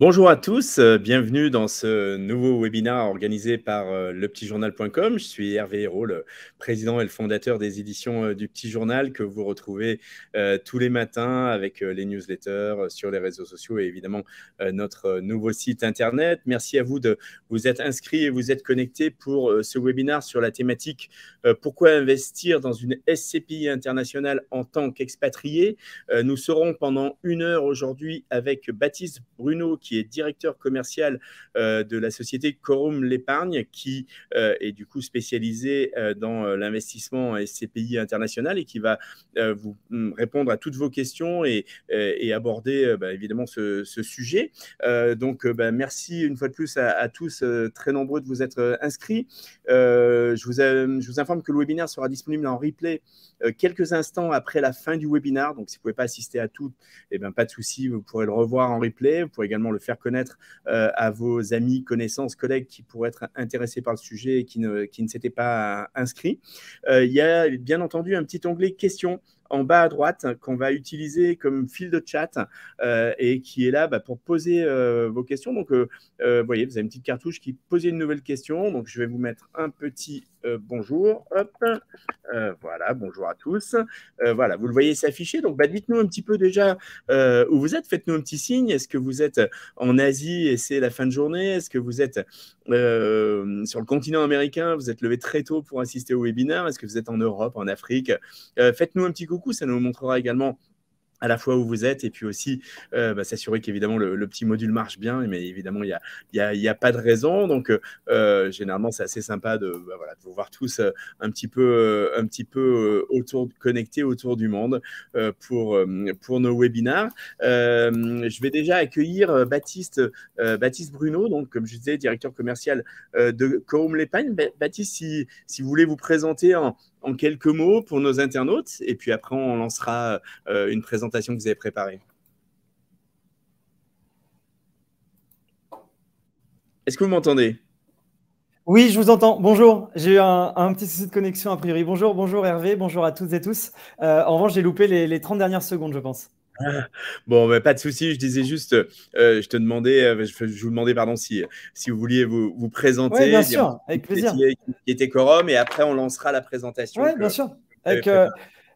Bonjour à tous, euh, bienvenue dans ce nouveau webinaire organisé par Petit euh, lepetitjournal.com. Je suis Hervé Hérault, président et le fondateur des éditions euh, du Petit Journal que vous retrouvez tous les matins avec les newsletters sur les réseaux sociaux et évidemment notre nouveau site internet. Merci à vous de vous être inscrit et vous être connecté pour ce webinaire sur la thématique Pourquoi investir dans une SCPI internationale en tant qu'expatrié Nous serons pendant une heure aujourd'hui avec Baptiste Bruno qui qui est directeur commercial euh, de la société Corum l'Épargne, qui euh, est du coup spécialisé euh, dans l'investissement SCPI international et qui va vous mm, répondre à toutes vos questions et, aborder bah, évidemment ce, sujet. donc, bah, merci une fois de plus à, tous, très nombreux de vous être inscrits. je, vous, vous informe que le webinaire sera disponible en replay quelques instants après la fin du webinaire. Donc, si vous ne pouvez pas assister à tout, eh ben, pas de souci, vous pourrez le revoir en replay. Vous pourrez également le faire connaître euh, à vos amis, connaissances, collègues qui pourraient être intéressés par le sujet et qui ne, qui ne s'étaient pas euh, inscrits. Euh, il y a bien entendu un petit onglet questions en bas à droite qu'on va utiliser comme fil de chat et qui est là bah, pour poser vos questions. Donc, vous voyez, vous avez une petite cartouche qui posait une nouvelle question. Donc, je vais vous mettre un petit euh, bonjour, euh, voilà, bonjour à tous. Euh, voilà, vous le voyez s'afficher. Donc, bah, dites-nous un petit peu déjà où vous êtes. Faites-nous un petit signe. Est-ce que vous êtes en Asie et c'est la fin de journée Est-ce que vous êtes sur le continent américain Vous êtes levé très tôt pour assister au webinaire Est-ce que vous êtes en Europe, en Afrique Faites-nous un petit coucou. Ça nous montrera également à la fois où vous êtes et puis aussi euh, bah, s'assurer qu'évidemment le, petit module marche bien. Mais évidemment, il n'y a, a, pas de raison. Donc, euh, euh, généralement, c'est assez sympa de, bah, vous voir tous un petit peu, un petit peu autour, connectés autour du monde pour, pour nos webinars. je vais déjà accueillir Baptiste, Baptiste Bruno, donc comme je disais, directeur commercial de Corum L'Épagne. Baptiste, si, si vous voulez vous présenter en, en quelques mots pour nos internautes et puis après on lancera euh, une présentation que vous avez préparée. Est-ce que vous m'entendez oui, je vous entends. Bonjour. J'ai eu un, petit souci de connexion a priori. Bonjour, bonjour Hervé, bonjour à toutes et tous. Euh, en revanche, j'ai loupé les, les 30 dernières secondes, je pense. Bon, ben, pas de souci. Je disais juste, euh, je te demandais, euh, je, vous demandais, pardon, si, si vous vouliez vous, vous présenter. Oui, bien sûr, avec plaisir. Qui, était quorum, et après, on lancera la présentation. Oui, bien sûr. Avec, euh,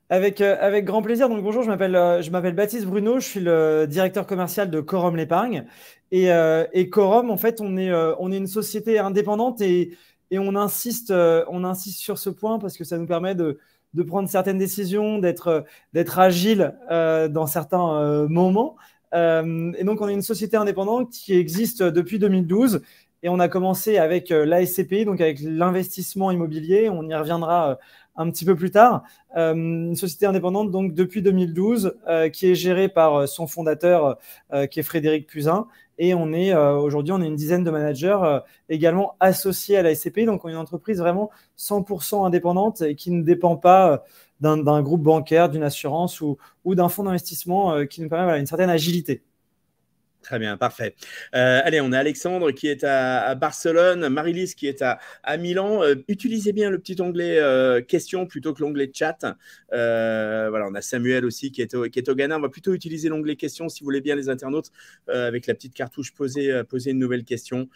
avec, avec, grand plaisir. Donc, bonjour, je m'appelle, je m'appelle Baptiste Bruno, je suis le directeur commercial de Quorum l'épargne. Et, et Quorum, en fait, on est, on est une société indépendante et, et on, insiste, on insiste sur ce point parce que ça nous permet de de prendre certaines décisions, d'être euh, agile euh, dans certains euh, moments. et donc, on est une société indépendante qui existe depuis 2012 et on a commencé avec l'ASCPI, donc avec l'investissement immobilier. On y reviendra un petit peu plus tard. une société indépendante donc depuis 2012 qui est gérée par son fondateur qui est Frédéric Puzin et on est euh, aujourd'hui, on est une dizaine de managers euh, également associés à la SCPI. Donc, on est une entreprise vraiment 100% indépendante et qui ne dépend pas euh, d'un groupe bancaire, d'une assurance ou, d'un fonds d'investissement qui nous permet une certaine agilité. Très bien, parfait. Euh, allez, on a Alexandre qui est à, Barcelone, marie qui est à, à Milan. Euh, utilisez bien le petit onglet euh, questions plutôt que l'onglet chat. voilà, on a Samuel aussi qui est, au, qui au Ghana. On va plutôt utiliser l'onglet questions si vous voulez bien les internautes avec la petite cartouche poser, poser une nouvelle question.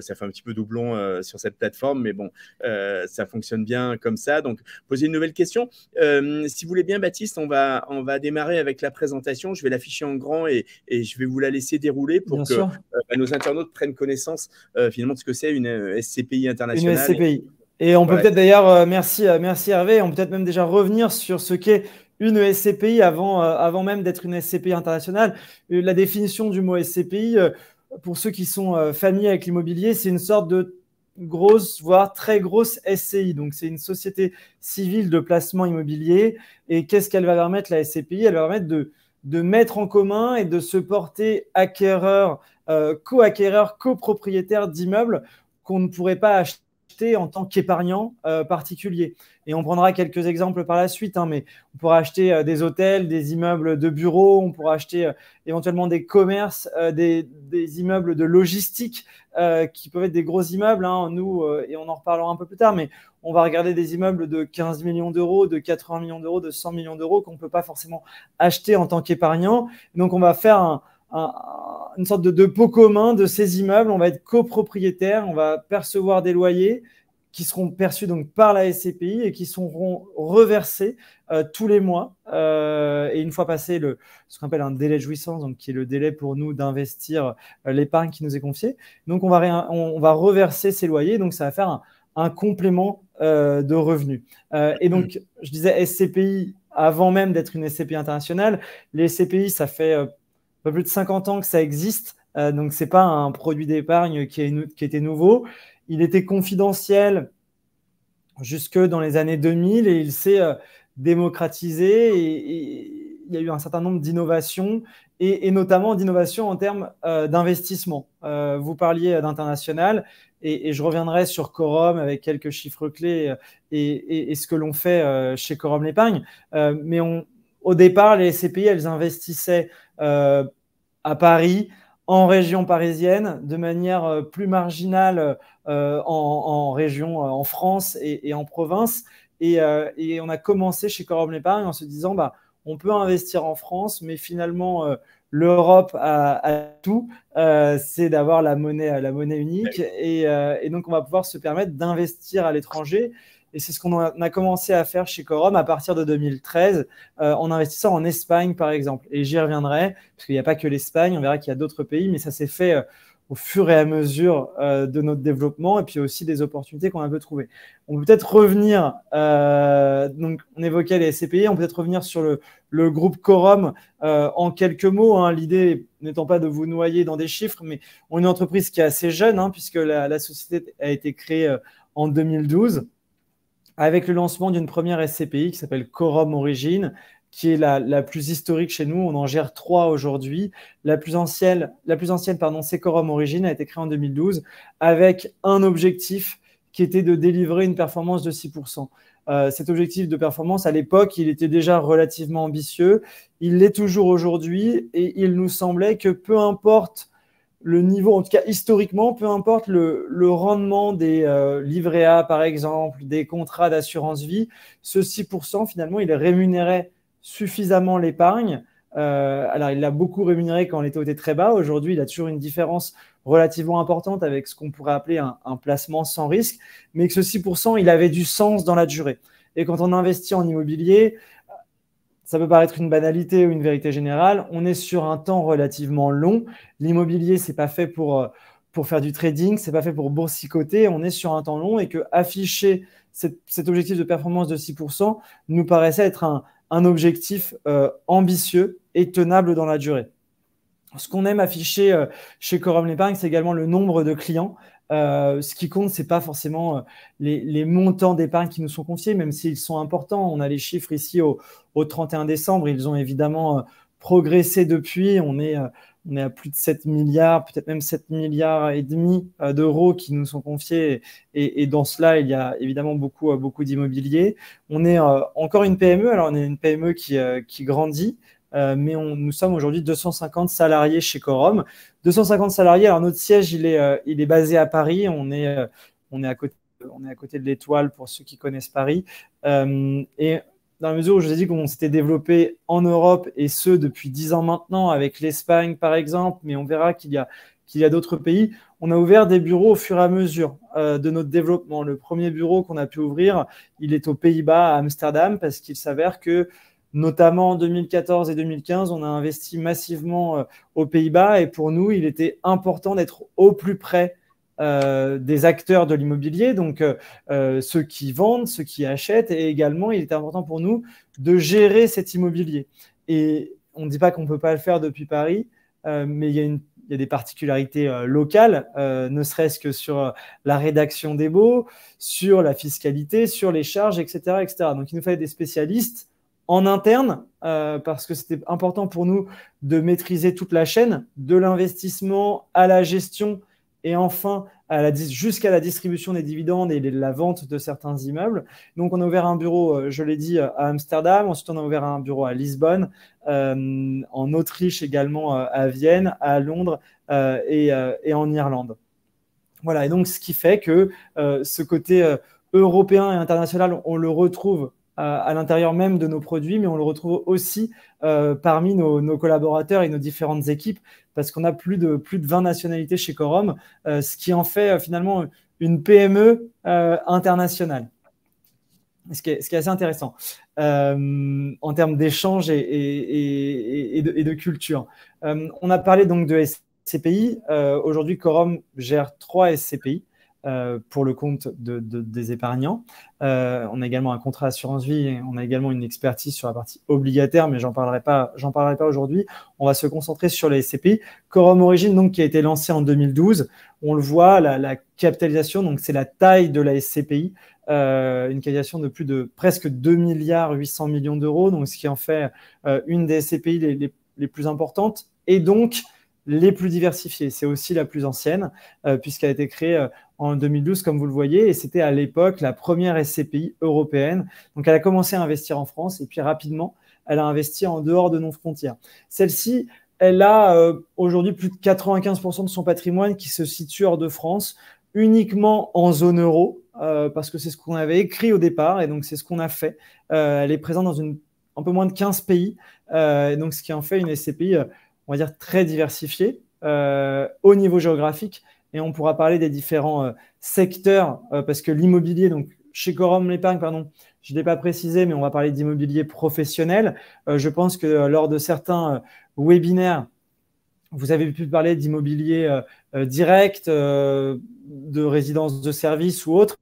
ça fait un petit peu doublon sur cette plateforme, mais bon, ça fonctionne bien comme ça. Donc, poser une nouvelle question. si vous voulez bien, Baptiste, on va, on va démarrer avec la présentation. Je vais l'afficher en grand et, je vais vous la laisser rouler pour que euh, nos internautes prennent connaissance euh, finalement de ce que c'est une euh, SCPI internationale. Une SCPI. Et on peut peut-être d'ailleurs, merci, merci Hervé, on peut peut-être même déjà revenir sur ce qu'est une SCPI avant, avant même d'être une SCPI internationale. La définition du mot SCPI, pour ceux qui sont familiers avec l'immobilier, c'est une sorte de grosse, voire très grosse SCI. Donc, c'est une société civile de placement immobilier. Et qu'est-ce qu'elle va permettre, la SCPI Elle va permettre de de mettre en commun et de se porter acquéreur, euh, co-acquéreur, copropriétaire d'immeubles qu'on ne pourrait pas acheter en tant qu'épargnant euh, particulier et on prendra quelques exemples par la suite, hein, mais on pourra acheter euh, des hôtels, des immeubles de bureaux, on pourra acheter euh, éventuellement des commerces, euh, des, immeubles de logistique qui peuvent être des gros immeubles, hein, nous, et on en reparlera un peu plus tard, mais on va regarder des immeubles de 15 millions d'euros, de 80 millions d'euros, de 100 millions d'euros qu'on ne peut pas forcément acheter en tant qu'épargnant. Donc on va faire une sorte de, de, pot commun de ces immeubles, on va être copropriétaire, on va percevoir des loyers, qui seront perçus donc par la SCPI et qui seront reversés euh, tous les mois. Euh, et une fois passé le, ce qu'on appelle un délai de jouissance, donc qui est le délai pour nous d'investir euh, l'épargne qui nous est confiée, donc on va, on, va reverser ces loyers. Donc ça va faire un, complément de revenus. et donc, mm. je disais SCPI avant même d'être une SCPI internationale. Les SCPI, ça fait un peu plus de 50 ans que ça existe. donc, ce n'est pas un produit d'épargne qui, qui, était nouveau il était confidentiel jusque dans les années 2000 et il s'est euh, démocratisé et, il y a eu un certain nombre d'innovations et, notamment d'innovations en termes euh, d'investissement. Euh, vous parliez d'international et, je reviendrai sur Corum avec quelques chiffres clés et, ce que l'on fait chez Corum l'épargne. mais au départ, les CPI, elles investissaient à Paris, en région parisienne, de manière euh, plus marginale euh, en, région, euh, en France et, en province. Et, on a commencé chez Corum l'Épargne en se disant, bah, on peut investir en France, mais finalement, l'Europe a, tout, c'est d'avoir la monnaie, la monnaie unique. et, donc, on va pouvoir se permettre d'investir à l'étranger. Et c'est ce qu'on a commencé à faire chez Corum à partir de 2013 euh, en investissant en Espagne, par exemple. Et j'y reviendrai, parce qu'il n'y a pas que l'Espagne, on verra qu'il y a d'autres pays, mais ça s'est fait euh, au fur et à mesure euh, de notre développement et puis aussi des opportunités qu'on a peu trouvées. On peut peut-être revenir, donc on évoquait les SCPI, on peut peut-être revenir sur le, groupe Corum en quelques mots. Hein. L'idée n'étant pas de vous noyer dans des chiffres, mais on est une entreprise qui est assez jeune, hein, puisque la, société a été créée en 2012 avec le lancement d'une première SCPI qui s'appelle Corum Origine, qui est la, plus historique chez nous. On en gère trois aujourd'hui. La plus ancienne, la plus ancienne pardon, c'est Corum Origine, a été créée en 2012 avec un objectif qui était de délivrer une performance de 6%. Euh, cet objectif de performance, à l'époque, il était déjà relativement ambitieux. Il l'est toujours aujourd'hui et il nous semblait que peu importe le niveau, en tout cas historiquement, peu importe le, rendement des euh, livrets A, par exemple, des contrats d'assurance vie, ce 6%, finalement, il rémunérait suffisamment l'épargne. Euh, alors, il l'a beaucoup rémunéré quand les était très bas. Aujourd'hui, il a toujours une différence relativement importante avec ce qu'on pourrait appeler un, un, placement sans risque, mais que ce 6%, il avait du sens dans la durée. Et quand on investit en immobilier, ça peut paraître une banalité ou une vérité générale. On est sur un temps relativement long. L'immobilier, ce n'est pas fait euh, pour, faire du trading, ce n'est pas fait pour boursicoter. On est sur un temps long et que afficher cet objectif de performance de 6% nous paraissait être un, objectif euh, ambitieux et tenable dans la durée. Ce qu'on aime afficher euh, chez Corum l'épargne, c'est également le nombre de clients. Euh, ce qui compte, ce n'est pas forcément euh, les, montants d'épargne qui nous sont confiés, même s'ils sont importants. On a les chiffres ici au, 31 décembre. Ils ont évidemment euh, progressé depuis. On est, à plus de 7 milliards, peut-être même 7 milliards et demi d'euros qui nous sont confiés. Et, dans cela, il y a évidemment beaucoup, beaucoup d'immobilier. On est encore une PME. Alors, on est une PME qui, grandit. mais nous sommes aujourd'hui 250 salariés chez Corum. 250 salariés. Alors, notre siège, il est, euh, basé à Paris. Euh, on est, à côté de l'étoile pour ceux qui connaissent Paris. Euh, et dans la mesure où je vous ai dit qu'on s'était développé en Europe, et ce depuis 10 ans maintenant, avec l'Espagne par exemple, mais on verra qu'il y a, d'autres pays, on a ouvert des bureaux au fur et à mesure de notre développement. Le premier bureau qu'on a pu ouvrir, il est aux Pays-Bas, à Amsterdam, parce qu'il s'avère que Notamment en 2014 et 2015, on a investi massivement euh, aux Pays-Bas et pour nous, il était important d'être au plus près euh, des acteurs de l'immobilier, donc euh, ceux qui vendent, ceux qui achètent, et également, il était important pour nous de gérer cet immobilier. Et on ne dit pas qu'on ne peut pas le faire depuis Paris, mais il y, a des particularités locales, ne serait-ce que sur la rédaction des baux, sur la fiscalité, sur les charges, etc. etc. Donc il nous fallait des spécialistes en interne, euh, parce que c'était important pour nous de maîtriser toute la chaîne, de l'investissement à la gestion et enfin jusqu'à la distribution des dividendes et la vente de certains immeubles. Donc on a ouvert un bureau, euh, je l'ai dit, à Amsterdam, ensuite on a ouvert un bureau à Lisbonne, euh, en Autriche également à Vienne, à Londres et, et, en Irlande. Voilà, et donc ce qui fait que ce côté européen et international, on le retrouve à l'intérieur même de nos produits, mais on le retrouve aussi euh, parmi nos, collaborateurs et nos différentes équipes, parce qu'on a plus de, plus de 20 nationalités chez Quorum, euh, ce qui en fait euh, finalement une PME internationale. Ce qui, est, assez intéressant en termes d'échanges et, de, culture. on a parlé donc de SCPI. Aujourd'hui, Quorum gère trois SCPI. Euh, pour le compte des épargnants. Euh, on a également un contrat assurance vie, on a également une expertise sur la partie obligataire, mais j'en parlerai pas, j'en parlerai pas aujourd'hui. On va se concentrer sur les SCPI. Corum Origin, donc, qui a été lancé en 2012. On le voit, la, capitalisation, donc, c'est la taille de la SCPI, euh, une capitalisation de plus de presque 2 milliards 800 millions d'euros, donc, ce qui en fait une des SCPI les, les, plus importantes et donc les plus diversifiées. C'est aussi la plus ancienne, puisqu'elle a été créée en 2012, comme vous le voyez, et c'était à l'époque la première SCPI européenne. Donc elle a commencé à investir en France, et puis rapidement, elle a investi en dehors de nos frontières. Celle-ci, elle a euh, aujourd'hui plus de 95% de son patrimoine qui se situe hors de France, uniquement en zone euro, euh, parce que c'est ce qu'on avait écrit au départ, et donc c'est ce qu'on a fait. Euh, elle est présente dans un peu moins de 15 pays, donc ce qui en fait une SCPI, on va dire, très diversifiée au niveau géographique, et on pourra parler des différents euh, secteurs, euh, parce que l'immobilier, donc chez Corum l'épargne, pardon, je ne l'ai pas précisé, mais on va parler d'immobilier professionnel. Euh, je pense que lors de certains webinaires, vous avez pu parler d'immobilier direct, de résidence de service ou autre.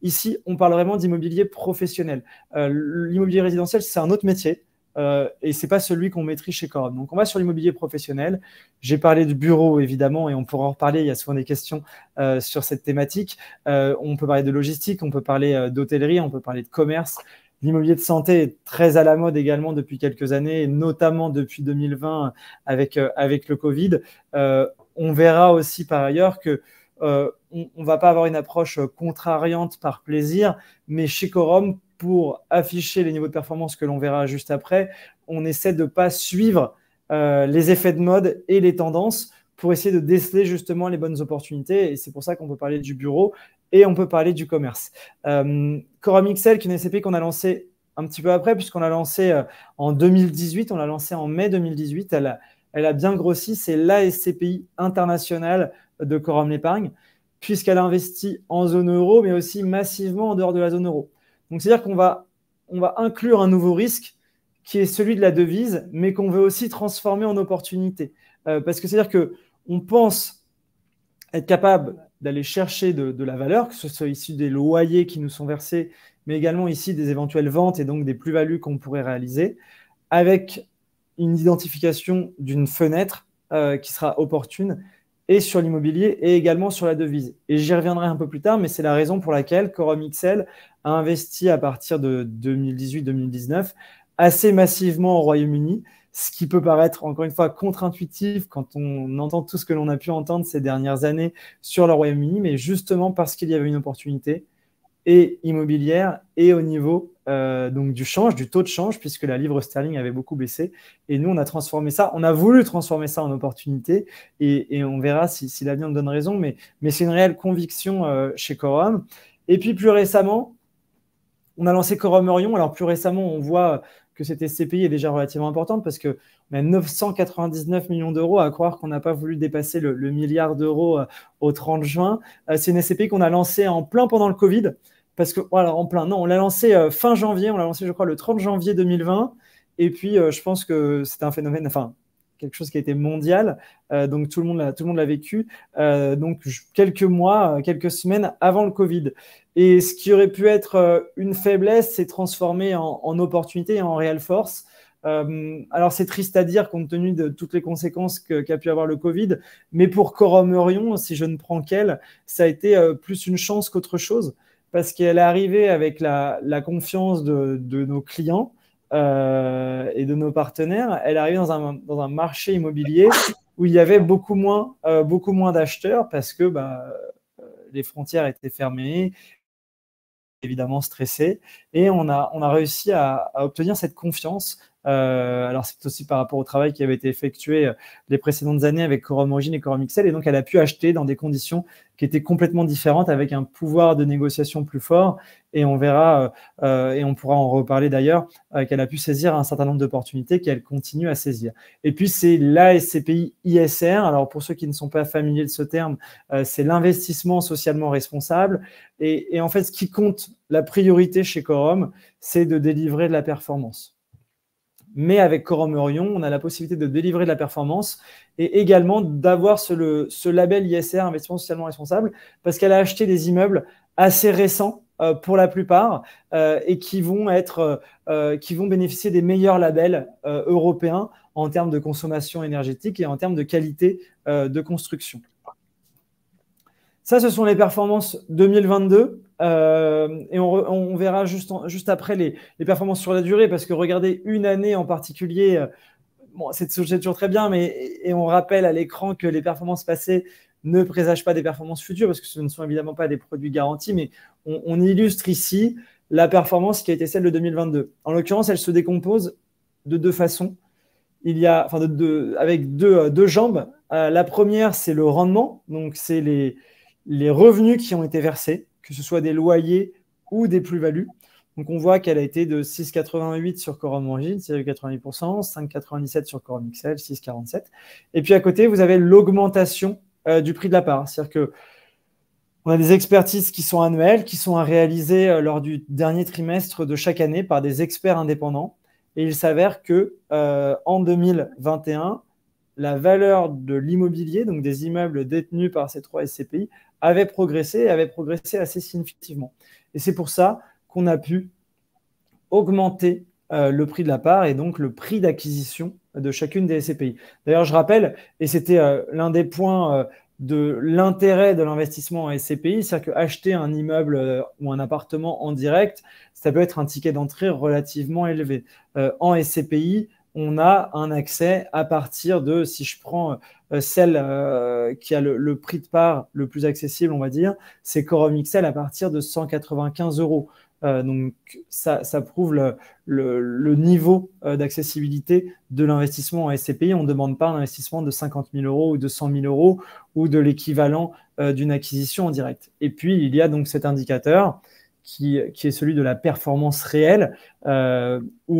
Ici, on parle vraiment d'immobilier professionnel. L'immobilier résidentiel, c'est un autre métier. Et euh, et c'est pas celui qu'on maîtrise chez Corum. Donc on va sur l'immobilier professionnel. J'ai parlé de bureau évidemment et on pourra en reparler. Il y a souvent des questions euh, sur cette thématique. Euh, on peut parler de logistique, on peut parler d'hôtellerie, on peut parler de commerce. L'immobilier de santé est très à la mode également depuis quelques années, notamment depuis 2020 avec, avec le Covid. on verra aussi par ailleurs que on ne va pas avoir une approche contrariante par plaisir, mais chez Corum, pour afficher les niveaux de performance que l'on verra juste après, on essaie de ne pas suivre euh, les effets de mode et les tendances pour essayer de déceler justement les bonnes opportunités. Et c'est pour ça qu'on peut parler du bureau et on peut parler du commerce. Euh, qui est une SCP qu'on a lancée un petit peu après, puisqu'on l'a lancée euh, en 2018, on l'a lancée en mai 2018, elle a, bien grossi, c'est la SCPI internationale de Quorum l'épargne, puisqu'elle investit en zone euro, mais aussi massivement en dehors de la zone euro. Donc, c'est-à-dire qu'on va, on va inclure un nouveau risque qui est celui de la devise, mais qu'on veut aussi transformer en opportunité. Euh, parce que c'est-à-dire qu'on pense être capable d'aller chercher de, la valeur, que ce soit issu des loyers qui nous sont versés, mais également ici des éventuelles ventes et donc des plus-values qu'on pourrait réaliser, avec une identification d'une fenêtre euh, qui sera opportune et sur l'immobilier et également sur la devise. Et j'y reviendrai un peu plus tard, mais c'est la raison pour laquelle Corum XL a investi à partir de 2018-2019 assez massivement au Royaume-Uni, ce qui peut paraître encore une fois contre-intuitif quand on entend tout ce que l'on a pu entendre ces dernières années sur le Royaume-Uni, mais justement parce qu'il y avait une opportunité et immobilière et au niveau euh, donc du change, du taux de change, puisque la livre sterling avait beaucoup baissé. Et nous, on a transformé ça, on a voulu transformer ça en opportunité, et, on verra si, si l'avenir nous donne raison, mais, c'est une réelle conviction euh, chez Corum. Et puis plus récemment, on a lancé Corum Orion. Alors plus récemment, on voit que cette SCPI est déjà relativement importante parce qu'on a 999 millions d'euros à croire qu'on n'a pas voulu dépasser le, milliard d'euros euh, au 30 juin. C'est une SCPI qu'on a lancée en plein pendant le Covid. Parce que, voilà, en plein, non, on l'a lancé euh, fin janvier, on l'a lancé, je crois, le 30 janvier 2020. Et puis, euh, je pense que c'était un phénomène, enfin, quelque chose qui a été mondial. Euh, donc tout le monde l'a, tout le monde l'a vécu. donc quelques mois, quelques semaines avant le Covid. Et ce qui aurait pu être une faiblesse s'est transformé en, opportunité en réelle force. alors c'est triste à dire compte tenu de toutes les conséquences qu'a pu avoir le Covid, mais pour Corum Orion, si je ne prends qu'elle, ça a été plus une chance qu'autre chose parce qu'elle est arrivée avec la, confiance de, nos clients euh, et de nos partenaires. Elle est arrivée dans un, marché immobilier où il y avait beaucoup moins, euh, beaucoup moins d'acheteurs parce que bah, euh, les frontières étaient fermées, évidemment stressées. Et on a, on a réussi à, à obtenir cette confiance euh, alors, c'est aussi par rapport au travail qui avait été effectué euh, les précédentes années avec Quorum Origin et Quorum Excel Et donc, elle a pu acheter dans des conditions qui étaient complètement différentes avec un pouvoir de négociation plus fort. Et on verra, euh, et on pourra en reparler d'ailleurs, qu'elle a pu saisir un certain nombre d'opportunités qu'elle continue à saisir. Et puis, c'est l'ASCPI ISR. Alors, pour ceux qui ne sont pas familiers de ce terme, c'est l'investissement socialement responsable. Et, en fait, ce qui compte, la priorité chez quorum c'est de délivrer de la performance. Mais avec Corum Orion, on a la possibilité de délivrer de la performance et également d'avoir ce, label ISR, investissement socialement responsable, parce qu'elle a acheté des immeubles assez récents euh, pour la plupart euh, et qui vont être euh, qui vont bénéficier des meilleurs labels européens en termes de consommation énergétique et en termes de qualité de construction. Ça, ce sont les performances 2022. Euh, et on, verra juste, juste après les, les, performances sur la durée, parce que regardez une année en particulier, euh, bon, c'est toujours très bien, mais et on rappelle à l'écran que les performances passées ne présagent pas des performances futures, parce que ce ne sont évidemment pas des produits garantis, mais on, illustre ici la performance qui a été celle de 2022. En l'occurrence, elle se décompose de deux façons. Il y a, enfin, de, avec deux, euh, deux jambes. la première, c'est le rendement, donc c'est les, les revenus qui ont été versés que ce soit des loyers ou des plus-values. Donc on voit qu'elle a été de 6,88 sur Quorum Origin, 5,97 sur Quorum 6,47. Et puis à côté, vous avez l'augmentation euh, du prix de la part. C'est-à-dire que on a des expertises qui sont annuelles, qui sont à réaliser euh, lors du dernier trimestre de chaque année par des experts indépendants. Et il s'avère que euh, en 2021, la valeur de l'immobilier, donc des immeubles détenus par ces trois SCPI, avait progressé et avait progressé assez significativement. Et c'est pour ça qu'on a pu augmenter euh, le prix de la part et donc le prix d'acquisition de chacune des SCPI. D'ailleurs, je rappelle, et c'était euh, l'un des points euh, de l'intérêt de l'investissement en SCPI, c'est-à-dire qu'acheter un immeuble ou un appartement en direct, ça peut être un ticket d'entrée relativement élevé. en SCPI, on a un accès à partir de, si je prends euh, celle euh, qui a le, prix de part le plus accessible, on va dire, c'est Quorum XL à partir de 195 euros. Euh, donc ça, prouve le, niveau d'accessibilité de l'investissement en SCPI. On ne demande pas un investissement de 50 000 euros ou de 100 000 euros ou de l'équivalent d'une acquisition en direct. Et puis, il y a donc cet indicateur qui, est celui de la performance réelle, où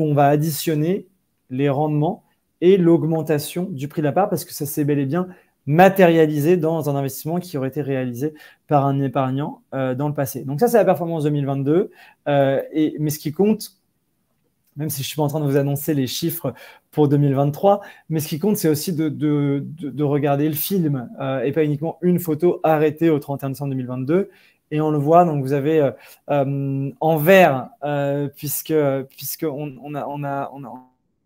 on va additionner les rendements et l'augmentation du prix de la part parce que ça s'est bel et bien matérialisé dans un investissement qui aurait été réalisé par un épargnant euh, dans le passé. Donc ça, c'est la performance 2022. Euh, et, mais ce qui compte, même si je ne suis pas en train de vous annoncer les chiffres pour 2023, mais ce qui compte, c'est aussi de, regarder le film euh, et pas uniquement une photo arrêtée au 31 décembre 2022. Et on le voit, donc vous avez en vert, puisque puisque on, on a, on a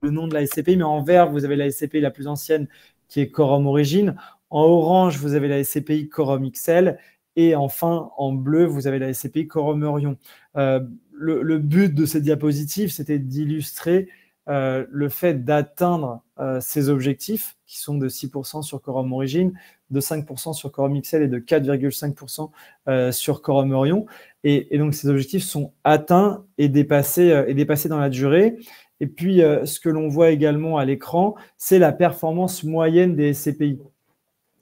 le nom de la SCP, mais en vert, vous avez la SCP la plus ancienne qui est Corum Origin. En orange, vous avez la SCPI Corum XL. Et enfin, en bleu, vous avez la SCPI Corum Orion. Euh, le, but de cette diapositive, c'était d'illustrer euh, le fait d'atteindre euh, ces objectifs, qui sont de 6% sur Corum Origine, de 5% sur Corum XL et de 4,5% sur Corum Orion. Et, et, donc, ces objectifs sont atteints et dépassés, et dépassés dans la durée. Et puis, euh, ce que l'on voit également à l'écran, c'est la performance moyenne des SCPI.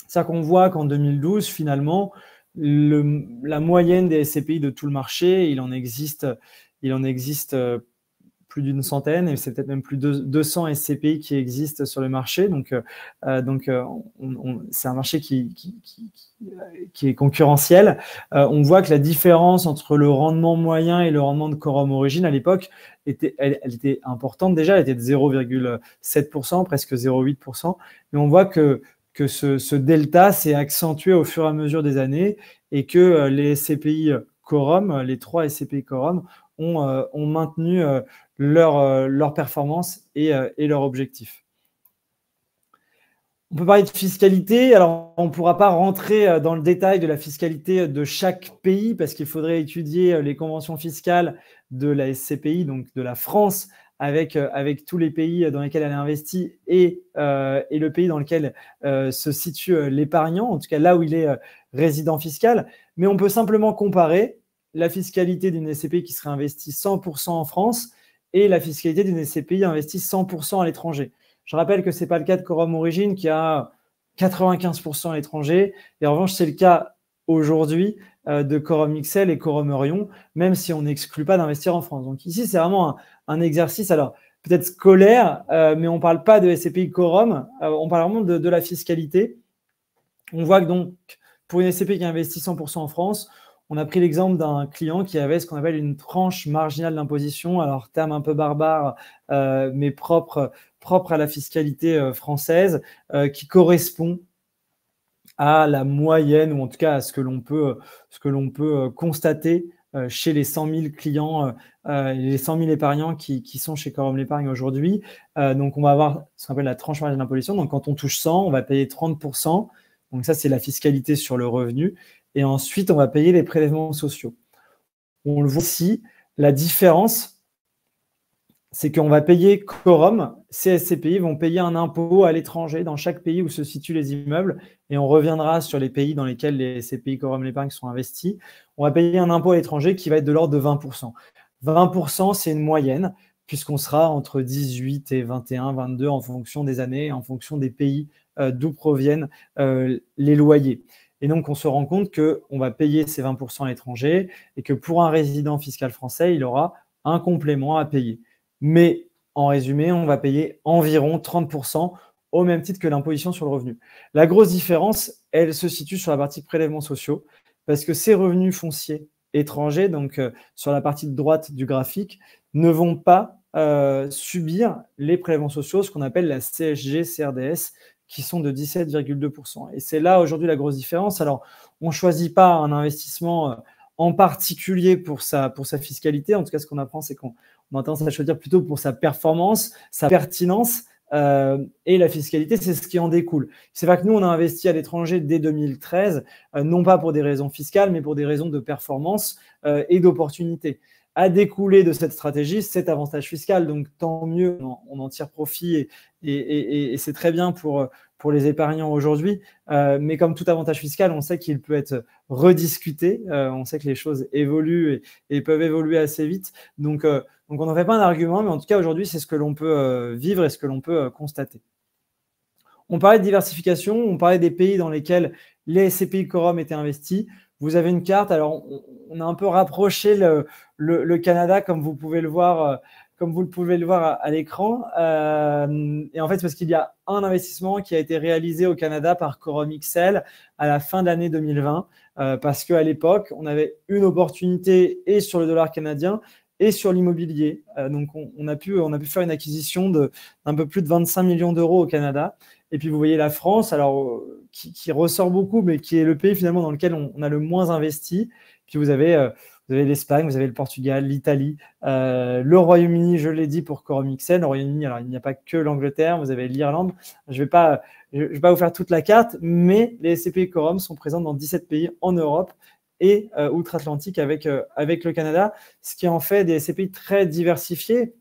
C'est-à-dire qu'on voit qu'en 2012, finalement, la moyenne des SCPI de tout le marché, il en existe, il en existe euh, plus d'une centaine et c'est peut-être même plus de 200 SCPI qui existent sur le marché. Donc, euh, euh, donc euh, c'est un marché qui, qui, est concurrentiel. on voit que la différence entre le rendement moyen et le rendement de Quorum Origine à l'époque, était, elle, était importante déjà, elle était de 0,7%, presque 0,8%. Mais on voit que que ce, delta s'est accentué au fur et à mesure des années et que les SCPI Quorum, les trois SCPI Quorum, ont, maintenu euh, leur, performance et, euh, et, leur objectif. On peut parler de fiscalité. Alors, on ne pourra pas rentrer euh, dans le détail de la fiscalité de chaque pays parce qu'il faudrait étudier les conventions fiscales de la SCPI, donc de la France, avec, tous les pays dans lesquels elle est investie et, le pays dans lequel se situe l'épargnant, en tout cas là où il est résident fiscal. Mais on peut simplement comparer la fiscalité d'une SCPI qui serait investie 100% en France et la fiscalité d'une SCPI investit 100% à l'étranger. Je rappelle que ce n'est pas le cas de Corum Origin qui a 95% à l'étranger. Et en revanche, c'est le cas aujourd'hui euh, de quorum XL et quorum Orion, même si on n'exclut pas d'investir en France. Donc ici, c'est vraiment un, exercice, alors peut-être scolaire, euh, mais on ne parle pas de SCPI quorum euh, on parle vraiment de, de, la fiscalité. On voit que donc, pour une SCPI qui investit 100% en France, on a pris l'exemple d'un client qui avait ce qu'on appelle une tranche marginale d'imposition, alors terme un peu barbare, euh, mais propre, à la fiscalité euh, française, euh, qui correspond à la moyenne, ou en tout cas à ce que l'on peut, constater chez les 100 000 clients, les 100 000 épargnants qui, sont chez Corum l'épargne aujourd'hui. donc, on va avoir ce qu'on appelle la tranche marginale d'imposition. Donc, quand on touche 100, on va payer 30 Donc, ça, c'est la fiscalité sur le revenu et ensuite on va payer les prélèvements sociaux. On le voit ici, la différence, c'est qu'on va payer quorum, CSCPI vont payer un impôt à l'étranger dans chaque pays où se situent les immeubles, et on reviendra sur les pays dans lesquels les CPI quorum l'épargne sont investis. On va payer un impôt à l'étranger qui va être de l'ordre de 20%. 20%, c'est une moyenne, puisqu'on sera entre 18 et 21, 22 en fonction des années, en fonction des pays euh, d'où proviennent euh, les loyers. Et donc, on se rend compte qu'on va payer ces 20% à l'étranger et que pour un résident fiscal français, il aura un complément à payer. Mais en résumé, on va payer environ 30% au même titre que l'imposition sur le revenu. La grosse différence, elle se situe sur la partie prélèvements sociaux parce que ces revenus fonciers étrangers, donc euh, sur la partie de droite du graphique, ne vont pas euh, subir les prélèvements sociaux, ce qu'on appelle la CSG-CRDS, qui sont de 17,2%. Et c'est là aujourd'hui la grosse différence. Alors, on ne choisit pas un investissement euh, en particulier pour sa, pour sa fiscalité. En tout cas, ce qu'on apprend, c'est qu'on on a tendance à choisir plutôt pour sa performance, sa pertinence. Euh, et la fiscalité, c'est ce qui en découle. C'est vrai que nous, on a investi à l'étranger dès 2013, euh, non pas pour des raisons fiscales, mais pour des raisons de performance et d'opportunité a découlé de cette stratégie cet avantage fiscal. Donc tant mieux, on en, tire profit et, c'est très bien pour, pour les épargnants aujourd'hui. Euh, mais comme tout avantage fiscal, on sait qu'il peut être rediscuté. Euh, on sait que les choses évoluent et, peuvent évoluer assez vite. Donc, euh, donc on n'en fait pas un argument, mais en tout cas aujourd'hui, c'est ce que l'on peut vivre et ce que l'on peut constater. On parlait de diversification, on parlait des pays dans lesquels les CPI Corum étaient investis. Vous avez une carte. Alors, on, a un peu rapproché le, Canada, comme vous pouvez le voir, euh, comme vous le pouvez le voir à, l'écran. Euh, et en fait, c'est parce qu'il y a un investissement qui a été réalisé au Canada par Corum XL à la fin de l'année 2020, euh, parce qu'à l'époque, on avait une opportunité et sur le dollar canadien et sur l'immobilier. Euh, donc, on, a pu, on a pu faire une acquisition d'un peu plus de 25 millions d'euros au Canada. Et puis, vous voyez la France, alors, euh, qui, ressort beaucoup, mais qui est le pays finalement dans lequel on, a le moins investi. Puis, vous avez euh, vous avez l'Espagne, vous avez le Portugal, l'Italie, le Royaume-Uni, je l'ai dit pour Corum Le Royaume-Uni, alors il n'y a pas que l'Angleterre, vous avez l'Irlande. Je ne vais, pas, je, vais pas vous faire toute la carte, mais les SCP Corum sont présents dans 17 pays en Europe et euh, outre-Atlantique euh, avec, le Canada, ce qui en fait des SCPI très diversifiés.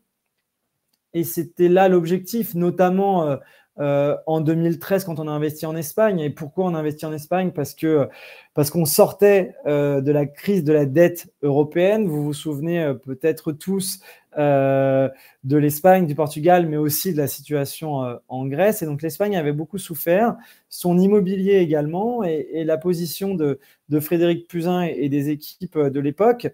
Et c'était là l'objectif, notamment euh, en 2013 quand on a investi en Espagne. Et pourquoi on a investi en Espagne Parce que parce qu'on sortait de la crise de la dette européenne. Vous vous souvenez peut-être tous euh, de l'Espagne, du Portugal, mais aussi de la situation euh, en Grèce. Et donc l'Espagne avait beaucoup souffert, son immobilier également, et, la position de, Frédéric Puzin et des équipes euh, de l'époque.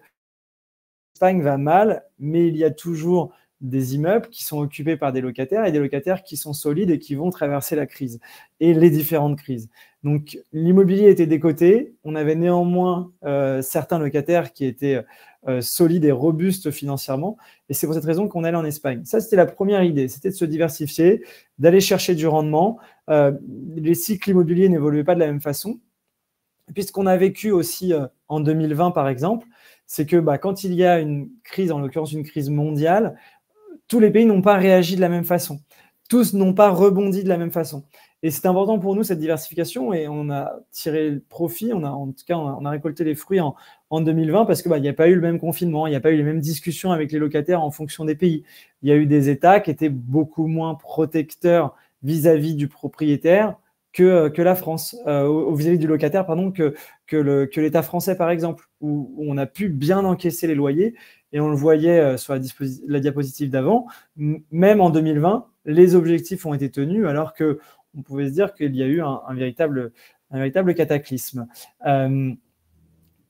L'Espagne va mal, mais il y a toujours des immeubles qui sont occupés par des locataires et des locataires qui sont solides et qui vont traverser la crise et les différentes crises. Donc l'immobilier était décoté, on avait néanmoins euh, certains locataires qui étaient euh, solides et robustes financièrement et c'est pour cette raison qu'on allait en Espagne. Ça c'était la première idée, c'était de se diversifier, d'aller chercher du rendement. Euh, les cycles immobiliers n'évoluaient pas de la même façon. Puisqu'on a vécu aussi en 2020 par exemple, c'est que bah, quand il y a une crise, en l'occurrence une crise mondiale, tous les pays n'ont pas réagi de la même façon. Tous n'ont pas rebondi de la même façon. Et c'est important pour nous, cette diversification, et on a tiré profit, on a, en tout cas, on a, récolté les fruits en, 2020 parce qu'il bah, n'y a pas eu le même confinement, il n'y a pas eu les mêmes discussions avec les locataires en fonction des pays. Il y a eu des États qui étaient beaucoup moins protecteurs vis-à-vis du propriétaire que, euh, la France, euh, vis-à-vis du locataire, pardon, que, l'État français, par exemple, où on a pu bien encaisser les loyers et on le voyait euh, sur la, diapositive d'avant, même en 2020, les objectifs ont été tenus alors que on pouvait se dire qu'il y a eu un, véritable, cataclysme. Euh,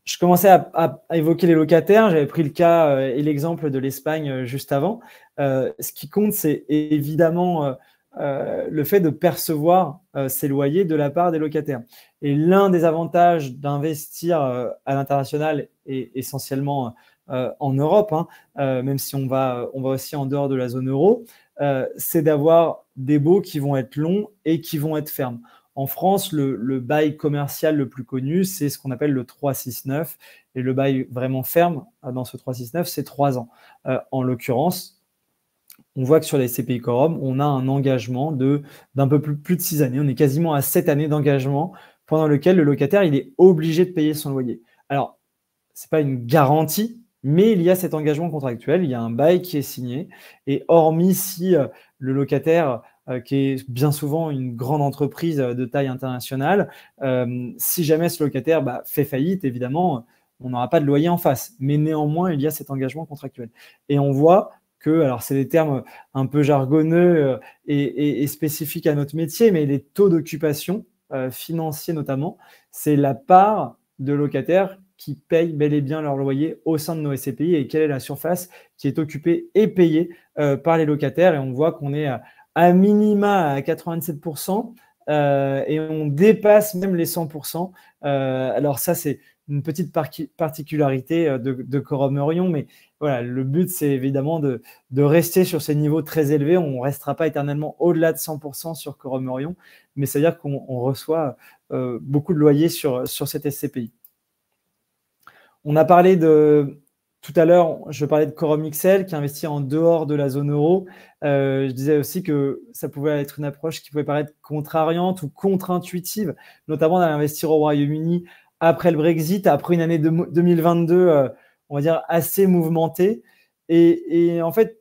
je commençais à, évoquer les locataires, j'avais pris le cas euh, et l'exemple de l'Espagne juste avant. ce qui compte, c'est évidemment le fait de percevoir ces loyers de la part des locataires. Et l'un des avantages d'investir à l'international est essentiellement euh, en Europe, hein, euh, même si on va, on va aussi en dehors de la zone euro, euh, c'est d'avoir des baux qui vont être longs et qui vont être fermes. En France, le, bail commercial le plus connu, c'est ce qu'on appelle le 369. Et le bail vraiment ferme dans ce 369, c'est 3 ans. en l'occurrence, on voit que sur les CPI Corum, on a un engagement d'un peu plus, plus de 6 années. On est quasiment à 7 années d'engagement pendant lequel le locataire il est obligé de payer son loyer. Alors, ce n'est pas une garantie, mais il y a cet engagement contractuel, il y a un bail qui est signé, et hormis si euh, le locataire euh, qui est bien souvent une grande entreprise euh, de taille internationale, si jamais ce locataire bah, fait faillite, évidemment, on n'aura pas de loyer en face. Mais néanmoins, il y a cet engagement contractuel. Et on voit que, alors c'est des termes un peu jargonneux et, spécifiques à notre métier, mais les taux d'occupation financiers notamment, c'est la part de locataires qui payent bel et bien leur loyer au sein de nos SCPI et quelle est la surface qui est occupée et payée euh, par les locataires. Et on voit qu'on est à, un minima à 87% euh, et on dépasse même les 100%. Euh, alors ça, c'est une petite particularité de, de mais voilà, le but, c'est évidemment de, rester sur ces niveaux très élevés. On ne restera pas éternellement au-delà de 100% sur Corum mais c'est-à-dire qu'on reçoit beaucoup de loyers sur, sur cette SCPI. On a parlé de, tout à l'heure, je parlais de Corum XL qui investit en dehors de la zone euro. Euh, je disais aussi que ça pouvait être une approche qui pouvait paraître contrariante ou contre-intuitive, notamment d'aller investir au Royaume-Uni après le Brexit, après une année de 2022, euh, on va dire, assez mouvementée. et en fait,